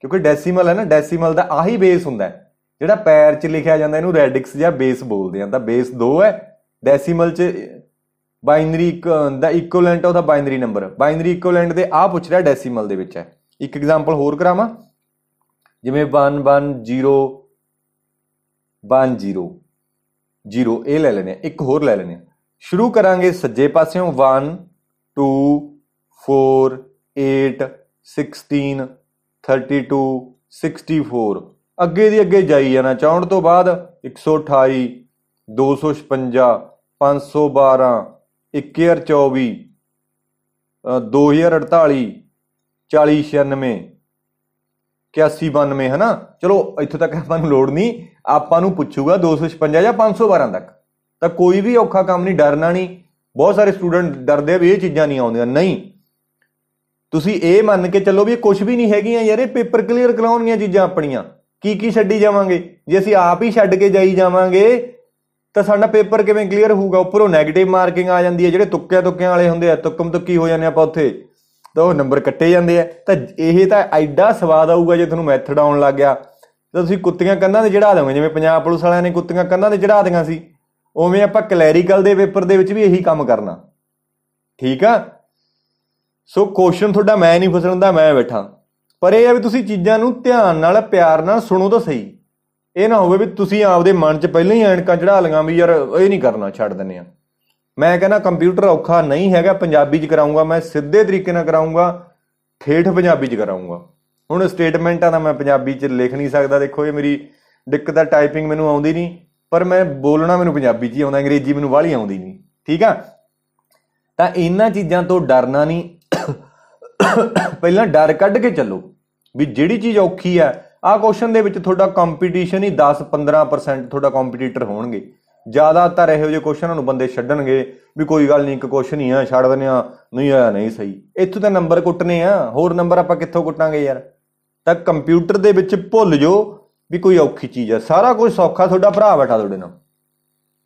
ਕਿਉਂਕਿ ਡੈਸੀਮਲ ਹੈ ਨਾ ਡੈਸੀਮਲ ਦਾ ਆਹੀ ਬੇਸ ਹੁੰਦਾ ਜਿਹੜਾ ਪੈਰ 'ਚ ਲਿਖਿਆ ਜਾਂਦਾ ਇਹਨੂੰ ਰੈਡਿਕਸ ਜਾਂ ਬੇਸ ਬੋਲਦੇ ਆਂ ਤਾਂ ਬੇਸ 2 ਹੈ ਡੈਸੀਮਲ 'ਚ ਬਾਈਨਰੀ ਦਾ ਇਕੁਇਵਲੈਂਟ ਉਹਦਾ ਬਾਈਨਰੀ ਨੰਬਰ ਬਾਈਨਰੀ ਇਕੁਇਵਲੈਂਟ ਦੇ ਆ ਪੁੱਛ ਰਿਹਾ ਡੈਸੀਮਲ ਦੇ ਵਿੱਚ ਹੈ ਇੱਕ ਐਗਜ਼ਾਮਪਲ ਹੋਰ ਕਰਾਵਾਂ ਜਿਵੇਂ 110 10 0 ਇਹ ਲੈ ਲੈਨੇ ਇੱਕ ਹੋਰ ਲੈ ਲੈਨੇ ਸ਼ੁਰੂ ਕਰਾਂਗੇ ਸੱਜੇ ਪਾਸਿਓਂ 1 2 4 8 16 32 64 ਅੱਗੇ ਦੀ ਅੱਗੇ ਜਾਈ ਜਾਣਾ ਚਾਹਣ ਤੋਂ ਬਾਅਦ 128 256 512 1024 2048 4096 8192 ਹਨਾ ਚਲੋ ਇੱਥੇ ਤੱਕ ਆਪਾਂ ਨੂੰ ਲੋੜ ਨਹੀਂ ਆਪਾਂ ਨੂੰ ਪੁੱਛੂਗਾ 256 ਜਾਂ 512 ਤੱਕ ਤਾਂ ਕੋਈ ਵੀ ਔਖਾ ਕੰਮ ਨਹੀਂ ਡਰਨਾ ਨਹੀਂ ਬਹੁਤ ਸਾਰੇ ਸਟੂਡੈਂਟ ਡਰਦੇ ਆ ਵੀ ਇਹ ਚੀਜ਼ਾਂ ਨਹੀਂ ਆਉਂਦੀਆਂ ਨਹੀਂ ਤੁਸੀਂ ਇਹ ਮੰਨ ਕੇ ਚੱਲੋ ਵੀ ਕੁਝ ਵੀ ਨਹੀਂ ਹੈਗੀਆਂ ਯਾਰ ਇਹ ਪੇਪਰ ਕਲੀਅਰ ਕਰਾਉਣਗੀਆਂ ਚੀਜ਼ਾਂ ਆਪਣੀਆਂ ਕੀ ਕੀ ਛੱਡੀ ਜਾਵਾਂਗੇ ਜੇ ਅਸੀਂ ਆਪ ਹੀ ਛੱਡ ਕੇ ਜਾਈ ਜਾਵਾਂਗੇ ਤਾਂ ਸਾਡਾ ਪੇਪਰ ਕਿਵੇਂ ਕਲੀਅਰ ਹੋਊਗਾ ਉੱਪਰੋਂ 네ਗੇਟਿਵ ਮਾਰਕਿੰਗ ਆ ਜਾਂਦੀ ਹੈ ਜਿਹੜੇ ਤੁੱਕਿਆ ਤੁੱਕਿਆਂ ਵਾਲੇ ਹੁੰਦੇ ਆ ਤੁੱਕਮ ਤੁੱਕੀ ਹੋ ਜਾਂਦੇ ਆਪਾਂ ਉੱਥੇ ਤਾਂ ਉਹ ਨੰਬਰ ਕੱਟੇ ਜਾਂਦੇ ਆ ਤਾਂ ਇਹ ਤਾਂ ਐਡਾ ਸਵਾਦ ਆਊਗਾ ਜੇ ਤੁਹਾਨੂੰ ਮੈਥਡ ਆਉਣ ਲੱਗ ਗਿਆ ਤਾਂ ਤੁਸੀਂ ਕੁੱਤੀਆਂ ਕੰਨਾਂ ਤੇ ਚੜਾ ਦੋਗੇ ਜਿਵੇਂ ਪੰਜਾਬ ਪੁਲਿਸ ਵਾਲਿਆਂ ਨੇ ਕੁੱਤੀਆਂ ਕੰਨਾਂ ਤੇ ਚੜਾ ਦਿਆਂ ਸੀ ਉਵੇਂ ਆਪਾਂ ਕਲੈਰੀਕਲ ਦੇ ਪੇਪਰ ਦੇ ਵਿੱਚ ਵੀ ਇਹੀ ਕੰਮ ਕਰਨਾ ਠੀਕ ਆ ਸੋ ਕੁਐਸਚਨ ਤੁਹਾਡਾ ਮੈਂ ਨਹੀਂ ਫਸਣ ਦਾ ਮੈਂ ਬੈਠਾ ਪਰ ਇਹ ਆ ਵੀ ਤੁਸੀਂ ਚੀਜ਼ਾਂ ਨੂੰ ਧਿਆਨ ਨਾਲ ਪਿਆਰ ਨਾਲ ਸੁਣੋ ਤਾਂ ਸਹੀ ਇਹ ਨਾ ਹੋਵੇ ਵੀ ਤੁਸੀਂ ਆਪਦੇ ਮਨ 'ਚ ਪਹਿਲਾਂ ਹੀ ਐਨਕਾਂ ਚੜਾ ਲਗਾ ਵੀ ਯਾਰ ਇਹ ਨਹੀਂ ਕਰਨਾ ਛੱਡ ਦਿੰਨੇ ਆ ਮੈਂ ਕਹਿੰਦਾ ਕੰਪਿਊਟਰ ਔਖਾ ਨਹੀਂ ਹੈਗਾ ਪੰਜਾਬੀ 'ਚ ਕਰਾਉਂਗਾ ਮੈਂ ਸਿੱਧੇ ਤਰੀਕੇ ਨਾਲ ਕਰਾਉਂਗਾ ਠੇਠ ਪੰਜਾਬੀ 'ਚ ਕਰਾਉਂਗਾ ਹੁਣ ਸਟੇਟਮੈਂਟਾਂ ਦਾ ਮੈਂ ਪੰਜਾਬੀ 'ਚ ਲਿਖ ਨਹੀਂ ਸਕਦਾ ਦੇਖੋ ਇਹ ਮੇਰੀ ਦਿੱਕਤ ਆ ਟਾਈਪਿੰਗ ਮੈਨੂੰ ਆਉਂਦੀ ਨਹੀਂ ਪਰ ਮੈਂ ਬੋਲਣਾ ਮੈਨੂੰ ਪੰਜਾਬੀ 'ਚ ਹੀ ਆਉਂਦਾ ਅੰਗਰੇਜ਼ੀ ਮੈਨੂੰ ਵਾਲੀ ਆਉਂਦੀ ਨਹੀਂ ਠੀਕ ਆ ਤਾਂ ਇਹਨਾਂ ਚੀਜ਼ਾਂ ਤੋਂ ਡਰਨਾ ਨਹੀਂ ਪਹਿਲਾਂ ਡਰ ਕੱਢ ਕੇ ਚੱਲੋ ਵੀ ਜਿਹੜੀ ਚੀਜ਼ ਔਖੀ ਆ ਆ ਕੁਐਸਚਨ ਦੇ ਵਿੱਚ ਤੁਹਾਡਾ ਕੰਪੀਟੀਸ਼ਨ ਹੀ 10-15% ਤੁਹਾਡਾ ਕੰਪੀਟੀਟਰ ਹੋਣਗੇ ਜ਼ਿਆਦਾਤਰ ਇਹੋ ਜਿਹੇ ਕੁਐਸਚਨਾਂ ਨੂੰ ਬੰਦੇ ਛੱਡਣਗੇ ਵੀ ਕੋਈ ਗੱਲ ਨਹੀਂ ਇੱਕ ਕੁਐਸਚਨ ਹੀ ਆ ਛੱਡ ਦਿੰਦੇ ਆ ਨਹੀਂ ਆਇਆ ਨਹੀਂ ਸਹੀ ਇੱਥੋਂ ਤਾਂ ਨੰਬਰ ਕੁੱਟਨੇ ਆ ਹੋਰ ਨੰਬਰ ਆਪਾਂ ਕਿੱਥੋਂ ਕੁੱਟਾਂਗੇ ਯਾਰ ਤਾਂ ਕੰਪਿਊਟਰ ਦੇ ਵਿੱਚ ਭੁੱਲ ਜੋ ਵੀ ਕੋਈ ਔਖੀ ਚੀਜ਼ ਆ ਸਾਰਾ ਕੁਝ ਸੌਖਾ ਤੁਹਾਡਾ ਭਰਾ ਬੈਠਾ ਤੁਹਾਡੇ ਨਾਲ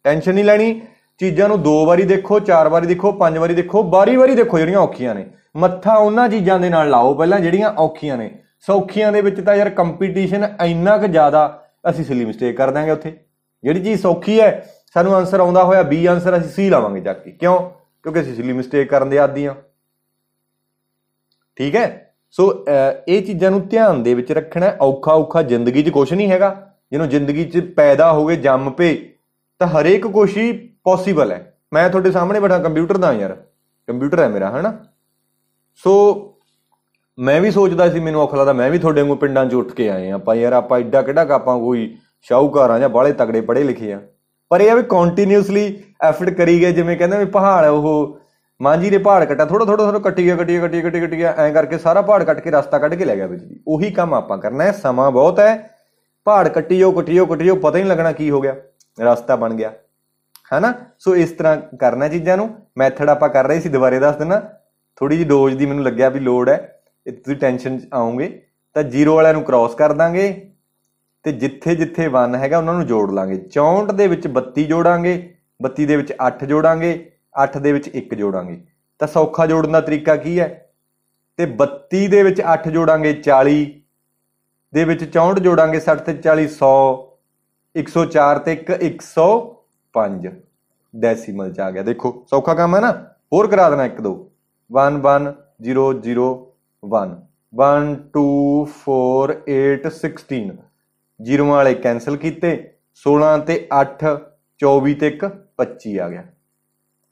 ਟੈਨਸ਼ਨ ਨਹੀਂ ਲੈਣੀ ਚੀਜ਼ਾਂ ਨੂੰ ਦੋ ਵਾਰੀ ਦੇਖੋ ਚਾਰ ਵਾਰੀ ਦੇਖੋ ਪੰਜ ਵਾਰੀ ਦੇਖੋ ਬਾਰੀ ਵਾਰੀ ਦੇਖੋ ਜਿਹੜੀਆਂ ਔਖੀਆਂ ਨੇ ਮੱਥਾ ਉਹਨਾਂ ਚੀਜ਼ਾਂ ਦੇ ਨਾਲ ਲਾਓ ਪਹਿਲਾਂ ਜਿਹੜੀਆਂ ਔਖੀਆਂ ਨੇ ਸੌਖੀਆਂ ਦੇ ਵਿੱਚ ਤਾਂ ਯਾਰ ਕੰਪੀਟੀਸ਼ਨ ਇੰਨਾ ਕੁ ਜ਼ਿਆਦਾ ਅਸੀਂ ਸਿਲੀ ਮਿਸਟੇਕ ਕਰ ਦਾਂਗੇ ਉੱਥੇ ਜਿਹੜੀ ਚੀਜ਼ ਸੌਖੀ ਹੈ ਸਾਨੂੰ ਆਨਸਰ ਆਉਂਦਾ ਹੋਇਆ ਬੀ ਆਨਸਰ ਅਸੀਂ ਸੀ ਲਾਵਾਂਗੇ ਜਾ ਕੇ ਕਿਉਂ ਕਿਉਂਕਿ ਅਸੀਂ ਸਿਲੀ ਮਿਸਟੇਕ ਕਰਨ ਦੇ ਆਦੀ ਆ ਠੀਕ ਹੈ ਸੋ ਇਹ ਚੀਜ਼ਾਂ ਨੂੰ ਧਿਆਨ ਦੇ ਵਿੱਚ ਰੱਖਣਾ ਔਖਾ ਔਖਾ ਜ਼ਿੰਦਗੀ 'ਚ ਕੁਝ ਨਹੀਂ ਹੈਗਾ ਜਿਹਨੂੰ ਜ਼ਿੰਦਗੀ 'ਚ ਪੈਦਾ ਹੋਵੇ ਜੰਮ ਪੇ ਤਾਂ ਹਰੇਕ ਕੋਸ਼ਿਸ਼ ਪੋਸੀਬਲ ਹੈ ਮੈਂ ਤੁਹਾਡੇ ਸਾਹਮਣੇ ਬੈਠਾ ਕੰਪਿਊਟਰ ਦਾ ਯਾਰ ਕੰਪਿਊਟਰ ਹੈ ਮੇਰਾ ਹਨਾ ਸੋ ਮੈਂ ਵੀ ਸੋਚਦਾ ਸੀ ਮੈਨੂੰ ਔਖਲਾ ਲੱਗਦਾ ਮੈਂ ਵੀ ਤੁਹਾਡੇ ਵਾਂਗੂ ਪਿੰਡਾਂ 'ਚ ਉੱਠ ਕੇ ਆਏ ਆ ਆਪਾਂ ਯਾਰ ਆਪਾਂ ਐਡਾ ਕਿਹੜਾ ਆਪਾਂ ਕੋਈ ਸ਼ਾਹੂਕਾਰਾਂ ਜਾਂ ਬਾਲੇ ਤਗੜੇ ਪੜੇ ਲਿਖੇ ਆ ਪਰ ਇਹ ਆ ਵੀ ਕੰਟੀਨਿਊਸਲੀ ਐਫਰਟ ਕਰੀ ਗਏ ਜਿਵੇਂ ਕਹਿੰਦੇ ਵੀ ਪਹਾੜ ਉਹ ਮਾਂਜੀ ਦੇ ਪਹਾੜ ਕੱਟਾ ਥੋੜਾ ਥੋੜਾ ਥੋੜਾ ਕੱਟੀ ਗਿਆ ਕੱਟੀ ਗਿਆ ਕੱਟੀ ਕੱਟੀ ਕੱਟੀ ਗਿਆ ਐਂ ਕਰਕੇ ਸਾਰਾ ਪਹਾੜ ਕੱਟ ਕੇ ਰਸਤਾ ਕੱਢ ਕੇ ਲੈ ਗਿਆ ਵਿੱਚ ਜੀ ਉਹੀ ਕੰਮ ਆਪਾਂ ਕਰਨਾ ਹੈ ਸਮਾਂ ਬਹੁਤ ਹੈ ਪਹਾੜ ਕੱਟਿਓ ਕੱਟਿਓ ਕੱਟਿਓ ਪਤਾ ਹੀ ਨਹੀਂ ਲੱਗਣਾ ਕੀ ਹੋ ਗਿਆ ਰਸਤਾ ਬਣ ਗਿਆ ਹੈਨਾ ਸੋ ਇਸ ਤਰ੍ਹਾਂ ਕਰਨਾ ਚੀਜ਼ਾਂ ਨੂੰ ਮੈਥਡ ਆਪਾਂ ਕਰ ਰਹੇ ਸੀ ਦੁਬਾਰੇ ਦੱਸ ਦਿੰਨਾ ਥੋੜੀ ਜੀ ਡੋਜ਼ ਦੀ ਮੈਨੂੰ ਲੱਗਿਆ ਵੀ ਲੋਡ ਹੈ ਇਹ ਤੁਸੀਂ ਟੈਨਸ਼ਨ ਆਉਂਗੇ ਤਾਂ ਜ਼ੀਰੋ ਵਾਲਿਆਂ ਨੂੰ ਕ੍ਰਾਸ ਕਰ ਦਾਂਗੇ ਤੇ ਜਿੱਥੇ ਜਿੱਥੇ 1 ਹੈਗਾ ਉਹਨਾਂ ਨੂੰ ਜੋੜ ਲਾਂਗੇ 64 ਦੇ ਵਿੱਚ 32 ਜੋੜਾਂਗੇ 32 ਦੇ ਵਿੱਚ 8 ਜੋੜਾਂਗੇ 8 ਦੇ ਵਿੱਚ 1 ਜੋੜਾਂਗੇ ਤਾਂ ਸੌਖਾ ਜੋੜਨ ਦਾ ਤਰੀਕਾ ਕੀ ਹੈ ਤੇ 32 ਦੇ ਵਿੱਚ 8 ਜੋੜਾਂਗੇ 40 ਦੇ ਵਿੱਚ 64 ਜੋੜਾਂਗੇ 60 ਤੇ 40 100 104 ਤੇ 1 105 ਡੈਸੀਮਲ ਚ ਆ ਗਿਆ ਦੇਖੋ ਸੌਖਾ ਕੰਮ ਹੈ ਨਾ ਹੋਰ ਕਰਾ ਦੇਣਾ ਇੱਕ ਦੋ 1 1 0 0 1 1 2 4 8 16 0 ਵਾਲੇ ਕੈਨਸਲ ਕੀਤੇ 16 ਤੇ 8 24 ਤੇ 1 25 ਆ ਗਿਆ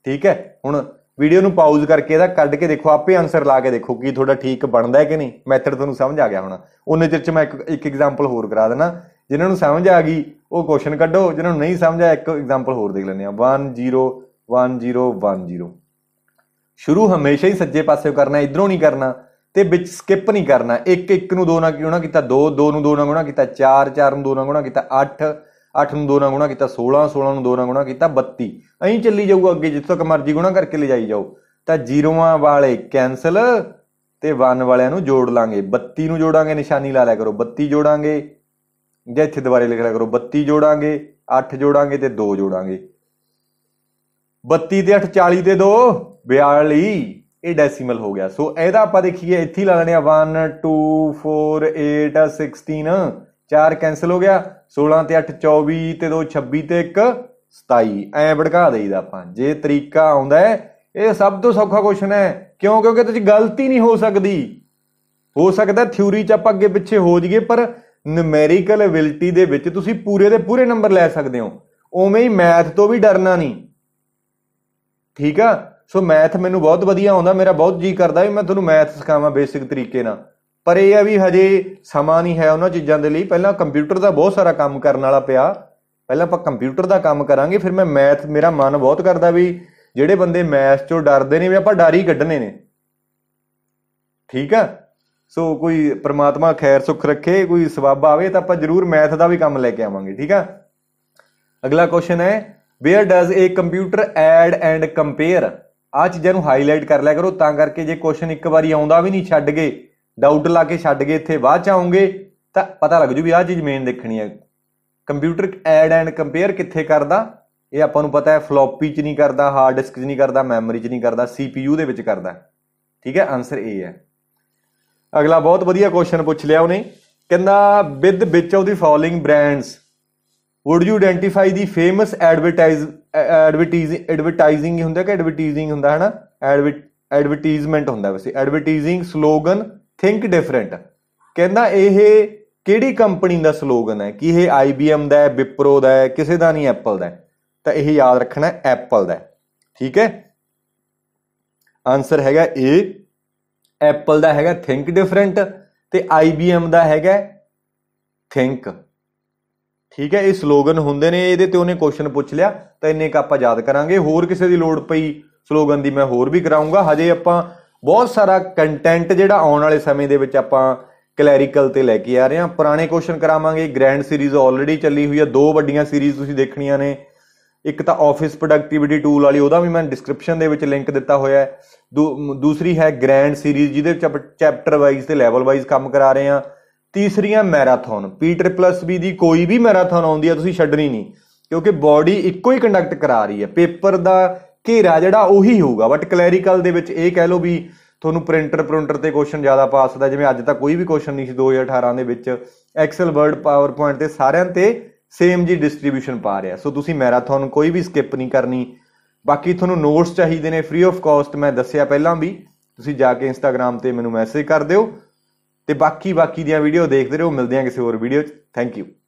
ਠੀਕ ਹੈ ਹੁਣ ਵੀਡੀਓ ਨੂੰ ਪਾਉਜ਼ ਕਰਕੇ ਇਹਦਾ ਕੱਢ ਕੇ ਦੇਖੋ ਆਪੇ ਆਨਸਰ ਲਾ ਕੇ ਦੇਖੋ ਕਿ ਤੁਹਾਡਾ ਠੀਕ ਬਣਦਾ ਹੈ ਕਿ ਨਹੀਂ ਮੈਥਡ ਤੁਹਾਨੂੰ ਸਮਝ ਆ ਗਿਆ ਹੋਣਾ ਉਹਨੇ ਚਿਰ ਚ ਮੈਂ ਇੱਕ ਇੱਕ ਐਗਜ਼ਾਮਪਲ ਹੋਰ ਕਰਾ ਦੇਣਾ ਜਿਨ੍ਹਾਂ ਨੂੰ ਸਮਝ ਆ ਗਈ ਉਹ ਕੁਐਸਚਨ ਕੱਢੋ ਜਿਨ੍ਹਾਂ ਨੂੰ ਨਹੀਂ ਸਮਝ ਆ ਇੱਕ ਐਗਜ਼ਾਮਪਲ ਹੋਰ ਦੇਖ ਲੈਂਦੇ ਆ 101010 ਸ਼ੁਰੂ ਹਮੇਸ਼ਾ ਹੀ ਸੱਜੇ ਪਾਸੇ ਕਰਨਾ ਇਧਰੋਂ ਨਹੀਂ ਕਰਨਾ ਤੇ ਵਿੱਚ ਸਕਿਪ ਨਹੀਂ ਕਰਨਾ 1 1 ਨੂੰ 2 ਨਾਲ ਗੁਣਾ ਕੀਤਾ 2 2 ਨੂੰ 2 ਨਾਲ ਗੁਣਾ ਕੀਤਾ 4 4 ਨੂੰ 2 ਨਾਲ ਗੁਣਾ ਕੀਤਾ 8 8 ਨੂੰ 2 ਨਾਲ ਗੁਣਾ ਕੀਤਾ 16 16 ਨੂੰ 2 ਨਾਲ ਗੁਣਾ ਕੀਤਾ 32 ਐਂ ਚੱਲੀ ਜਾਊਗਾ ਅੱਗੇ ਜਿੱਥੇ ਤੱਕ ਮਰਜ਼ੀ ਗੁਣਾ ਕਰਕੇ ਲਿਜਾਈ ਜਾਓ ਤਾਂ ਜ਼ੀਰੋਆਂ ਵਾਲੇ ਕੈਨਸਲ ਤੇ 1 ਵਾਲਿਆਂ ਨੂੰ ਜੋੜ ਲਾਂਗੇ 32 ਨੂੰ ਜੋੜਾਂਗੇ ਨਿਸ਼ਾਨੀ ਲਾ ਲਿਆ ਕਰੋ 32 ਜੋੜਾਂਗੇ ਜੇ ਇੱਥੇ ਦੁਬਾਰੇ ਲਿਖ ਲਿਆ ਕਰੋ 32 ਜੋੜਾਂਗੇ 8 ਜੋੜਾਂਗੇ ਤੇ 2 ਜੋੜਾਂਗੇ 32 ਤੇ 8 40 ਤੇ 2 42 ਇਹ ਡੈਸੀਮਲ ਹੋ ਗਿਆ ਸੋ ਇਹਦਾ ਆਪਾਂ ਦੇਖੀਏ ਇੱਥੇ ਲਾ ਲੈਣੇ ਆ 1 2 4 8 16 4 ਕੈਨਸਲ ਹੋ ਗਿਆ 16 ਤੇ 8 24 ਤੇ 2 26 ਤੇ 1 27 ਐ ਭੜਕਾ ਦੇਈਦਾ ਆਪਾਂ ਜੇ ਤਰੀਕਾ ਆਉਂਦਾ ਇਹ ਸਭ ਤੋਂ ਸੌਖਾ ਕੁਐਸਚਨ ਹੈ ਕਿਉਂ ਕਿਉਂਕਿ ਤੇ ਗਲਤੀ ਨਹੀਂ ਹੋ ਸਕਦੀ ਹੋ ਸਕਦਾ ਥਿਊਰੀ ਚ ਆਪਾਂ ਅੱਗੇ ਪਿੱਛੇ ਹੋ ਜਾਈਏ ਪਰ ਨਿਊਮੈਰੀਕਲ ਅਬਿਲਿਟੀ ਦੇ ਵਿੱਚ ਤੁਸੀਂ ਪੂਰੇ ਦੇ ਪੂਰੇ ਨੰਬਰ ਲੈ ਸਕਦੇ ਹੋ ਉਵੇਂ ਹੀ ਮੈਥ ਤੋਂ ਵੀ ਡਰਨਾ ਨਹੀਂ ਠੀਕ ਆ ਸੋ ਮੈਥ ਮੈਨੂੰ ਬਹੁਤ ਵਧੀਆ ਆਉਂਦਾ ਮੇਰਾ ਬਹੁਤ ਜੀ ਕਰਦਾ ਵੀ ਮੈਂ ਤੁਹਾਨੂੰ ਮੈਥ ਸਿਖਾਵਾਂ ਬੇਸਿਕ ਤਰੀਕੇ ਨਾਲ ਪਰ ਇਹ ਆ ਵੀ ਹਜੇ ਸਮਾਂ ਨਹੀਂ ਹੈ ਉਹਨਾਂ ਚੀਜ਼ਾਂ ਦੇ ਲਈ ਪਹਿਲਾਂ ਕੰਪਿਊਟਰ ਦਾ ਬਹੁਤ ਸਾਰਾ ਕੰਮ ਕਰਨ ਵਾਲਾ ਪਿਆ ਪਹਿਲਾਂ ਆਪਾਂ ਕੰਪਿਊਟਰ ਦਾ ਕੰਮ ਕਰਾਂਗੇ ਫਿਰ ਮੈਂ ਮੈਥ ਮੇਰਾ ਮਨ ਬਹੁਤ ਕਰਦਾ ਵੀ ਜਿਹੜੇ ਬੰਦੇ ਮੈਥ ਚੋਂ ਡਰਦੇ ਨੇ ਵੀ ਆਪਾਂ ਡਾਰੀ ਕੱਢਨੇ ਨੇ ਠੀਕ ਆ ਸੋ ਕੋਈ ਪ੍ਰਮਾਤਮਾ ਖੈਰ ਸੁਖ ਰੱਖੇ ਕੋਈ ਸਵਾਬ ਆਵੇ ਤਾਂ ਆਪਾਂ ਜ਼ਰੂਰ ਮੈਥ ਦਾ ਵੀ ਕੰਮ ਲੈ ਕੇ ਆਵਾਂਗੇ ਠੀਕ ਆ ਅਗਲਾ ਕੁਐਸਚਨ ਹੈ where does a computer add and compare ਆ ਚੀਜ਼ਾਂ ਨੂੰ ਹਾਈਲਾਈਟ ਕਰ ਲਿਆ ਕਰੋ ਤਾਂ ਕਰਕੇ ਜੇ ਕੁਐਸਚਨ ਇੱਕ ਵਾਰੀ ਆਉਂਦਾ ਵੀ ਨਹੀਂ ਛੱਡ ਗਏ ਡਾਊਟ ਲਾ ਕੇ ਛੱਡ ਗਏ ਇੱਥੇ ਬਾਅਦ ਚ ਆਉਂਗੇ ਤਾਂ ਪਤਾ ਲੱਗ ਜੂ ਵੀ ਆਹ ਚੀਜ਼ ਮੇਨ ਦੇਖਣੀ ਹੈ ਕੰਪਿਊਟਰ ਐਡ ਐਂਡ ਕੰਪੇਅਰ ਕਿੱਥੇ ਕਰਦਾ ਇਹ ਆਪਾਂ ਨੂੰ ਪਤਾ ਹੈ ਫਲੋਪੀ 'ਚ ਨਹੀਂ ਕਰਦਾ ਹਾਰਡ ਡਿਸਕ 'ਚ ਨਹੀਂ ਕਰਦਾ ਮੈਮਰੀ 'ਚ ਨਹੀਂ ਕਰਦਾ ਸੀਪੀਯੂ ਦੇ ਵਿੱਚ ਕਰਦਾ ਠੀਕ ਹੈ ਆਨਸਰ ਏ ਹੈ ਅਗਲਾ ਬਹੁਤ ਵਧੀਆ ਕੁਐਸਚਨ ਪੁੱਛ ਲਿਆ ਉਹਨੇ ਕਹਿੰਦਾ with which of the following brands would you identify the famous advertise advertising ਹੁੰਦਾ ਕਿ ਐਡਵਰਟਾਈਜ਼ਿੰਗ ਹੁੰਦਾ ਹੈ ਨਾ ਐਡਵਰਟਾਈਜ਼ਮੈਂਟ ਹੁੰਦਾ ਵੈਸੇ ਐਡਵਰਟਾਈਜ਼ਿੰਗ ਸਲੋਗਨ ਥਿੰਕ ਡਿਫਰੈਂਟ ਕਹਿੰਦਾ ਇਹ ਕਿਹੜੀ ਕੰਪਨੀ ਦਾ ਸਲੋਗਨ ਹੈ ਕਿ ਇਹ IBM ਦਾ ਹੈ ਵਿਪਰੋ ਦਾ ਹੈ ਕਿਸੇ ਦਾ ਨਹੀਂ ਐਪਲ ਦਾ ਤਾਂ ਇਹ ਯਾਦ ਰੱਖਣਾ ਐਪਲ ਦਾ ਠੀਕ ਹੈ ਆਨਸਰ ਹੈਗਾ A ਐਪਲ ਦਾ ਹੈਗਾ ਥਿੰਕ ਡਿਫਰੈਂਟ ਤੇ IBM ਦਾ ਹੈਗਾ ਥਿੰਕ ਠੀਕ ਹੈ ਇਹ ਸਲੋਗਨ ਹੁੰਦੇ ਨੇ ਇਹਦੇ ਤੇ ਉਹਨੇ ਕੁਐਸਚਨ ਪੁੱਛ ਲਿਆ ਤਾਂ ਇੰਨੇ ਕ ਆਪਾਂ ਯਾਦ ਕਰਾਂਗੇ ਹੋਰ ਕਿਸੇ ਦੀ ਲੋੜ ਪਈ ਸਲੋਗਨ ਦੀ ਮੈਂ ਹੋਰ ਵੀ ਕਰਾਉਂਗਾ ਹਜੇ ਆਪਾਂ ਬਹੁਤ ਸਾਰਾ ਕੰਟੈਂਟ ਜਿਹੜਾ ਆਉਣ ਵਾਲੇ ਸਮੇਂ ਦੇ ਵਿੱਚ ਆਪਾਂ ਕਲੈਰੀਕਲ ਤੇ ਲੈ ਕੇ ਆ ਰਹੇ ਹਾਂ ਪੁਰਾਣੇ ਕੁਐਸਚਨ ਕਰਾਵਾਂਗੇ ਗ੍ਰੈਂਡ ਸੀਰੀਜ਼ ਆਲਰੇਡੀ ਚੱਲੀ ਹੋਈ ਹੈ ਦੋ ਵੱਡੀਆਂ ਸੀਰੀਜ਼ ਤੁਸੀਂ ਦੇਖਣੀਆਂ ਨੇ ਇੱਕ ਤਾਂ ਆਫਿਸ ਪ੍ਰੋਡਕਟਿਵਿਟੀ ਟੂਲ ਵਾਲੀ ਉਹਦਾ ਵੀ ਮੈਂ ਡਿਸਕ੍ਰਿਪਸ਼ਨ ਦੇ ਵਿੱਚ ਲਿੰਕ ਦਿੱਤਾ ਹੋਇਆ ਹੈ ਦੂਸਰੀ ਹੈ ਗ੍ਰੈਂਡ ਸੀਰੀਜ਼ ਜਿਹਦੇ ਵਿੱਚ ਆਪਾਂ ਚੈਪਟਰ ਵਾਈਜ਼ ਤੇ ਲੈਵਲ ਵਾਈਜ਼ ਕੰਮ ਕਰਾ ਰਹੇ ਹਾਂ ਤੀਸਰੀ ਹੈ ਮੈਰਾਥਨ ਪੀ ਪਲੱਸ ਬੀ ਦੀ ਕੋਈ ਵੀ ਮੈਰਾਥਨ ਆਉਂਦੀ ਆ ਤੁਸੀਂ ਛੱਡਣੀ ਨਹੀਂ ਕਿਉਂਕਿ ਬਾਡੀ ਇੱਕੋ ਹੀ ਕੰਡਕਟ ਕਰਾ ਰਹੀ ਹੈ ਪੇਪਰ ਦਾ ਘੇਰਾ ਜਿਹੜਾ ਉਹੀ ਹੋਊਗਾ ਬਟ ਕਲੈਰੀਕਲ ਦੇ ਵਿੱਚ ਇਹ ਕਹਿ ਲਓ ਵੀ ਤੁਹਾਨੂੰ ਪ੍ਰਿੰਟਰ ਪ੍ਰਿੰਟਰ ਤੇ ਕੁਐਸਚਨ ਜ਼ਿਆਦਾ ਪਾਸ ਦਾ ਜਿਵੇਂ ਅੱਜ ਤੱਕ ਕੋਈ ਵੀ ਕੁਐਸਚਨ ਨਹੀਂ ਸੀ 2018 ਦੇ ਵਿੱਚ ਐਕਸਲ ਵਰਡ ਪਾਵਰਪੁਆਇੰਟ ਤੇ ਸਾਰਿਆਂ ਤੇ ਸੇਮ ਜੀ ਡਿਸਟ੍ਰੀਬਿਊਸ਼ਨ ਪਾ ਰਿਹਾ ਸੋ ਤੁਸੀਂ ਮੈਰਾਥਨ ਕੋਈ ਵੀ ਸਕਿਪ ਨਹੀਂ ਕਰਨੀ ਬਾਕੀ ਤੁਹਾਨੂੰ ਨੋਟਸ ਚਾਹੀਦੇ ਨੇ ਫ੍ਰੀ ਆਫ ਕਾਸਟ ਮੈਂ ਦੱਸਿਆ ਪਹਿਲਾਂ ਵੀ ਤੁਸੀਂ ਜਾ ਕੇ ਇੰਸਟਾਗ੍ਰam ਤੇ ਮੈਨੂੰ ਮੈਸੇਜ ਕਰ ਦਿਓ ਤੇ ਬਾਕੀ ਬਾਕੀ ਦੀਆਂ ਵੀਡੀਓ ਦੇਖਦੇ ਰਹੋ ਮਿਲਦੇ ਹਾਂ ਕਿਸੇ ਹੋਰ ਵੀਡੀਓ 'ਚ ਥੈਂਕ ਯੂ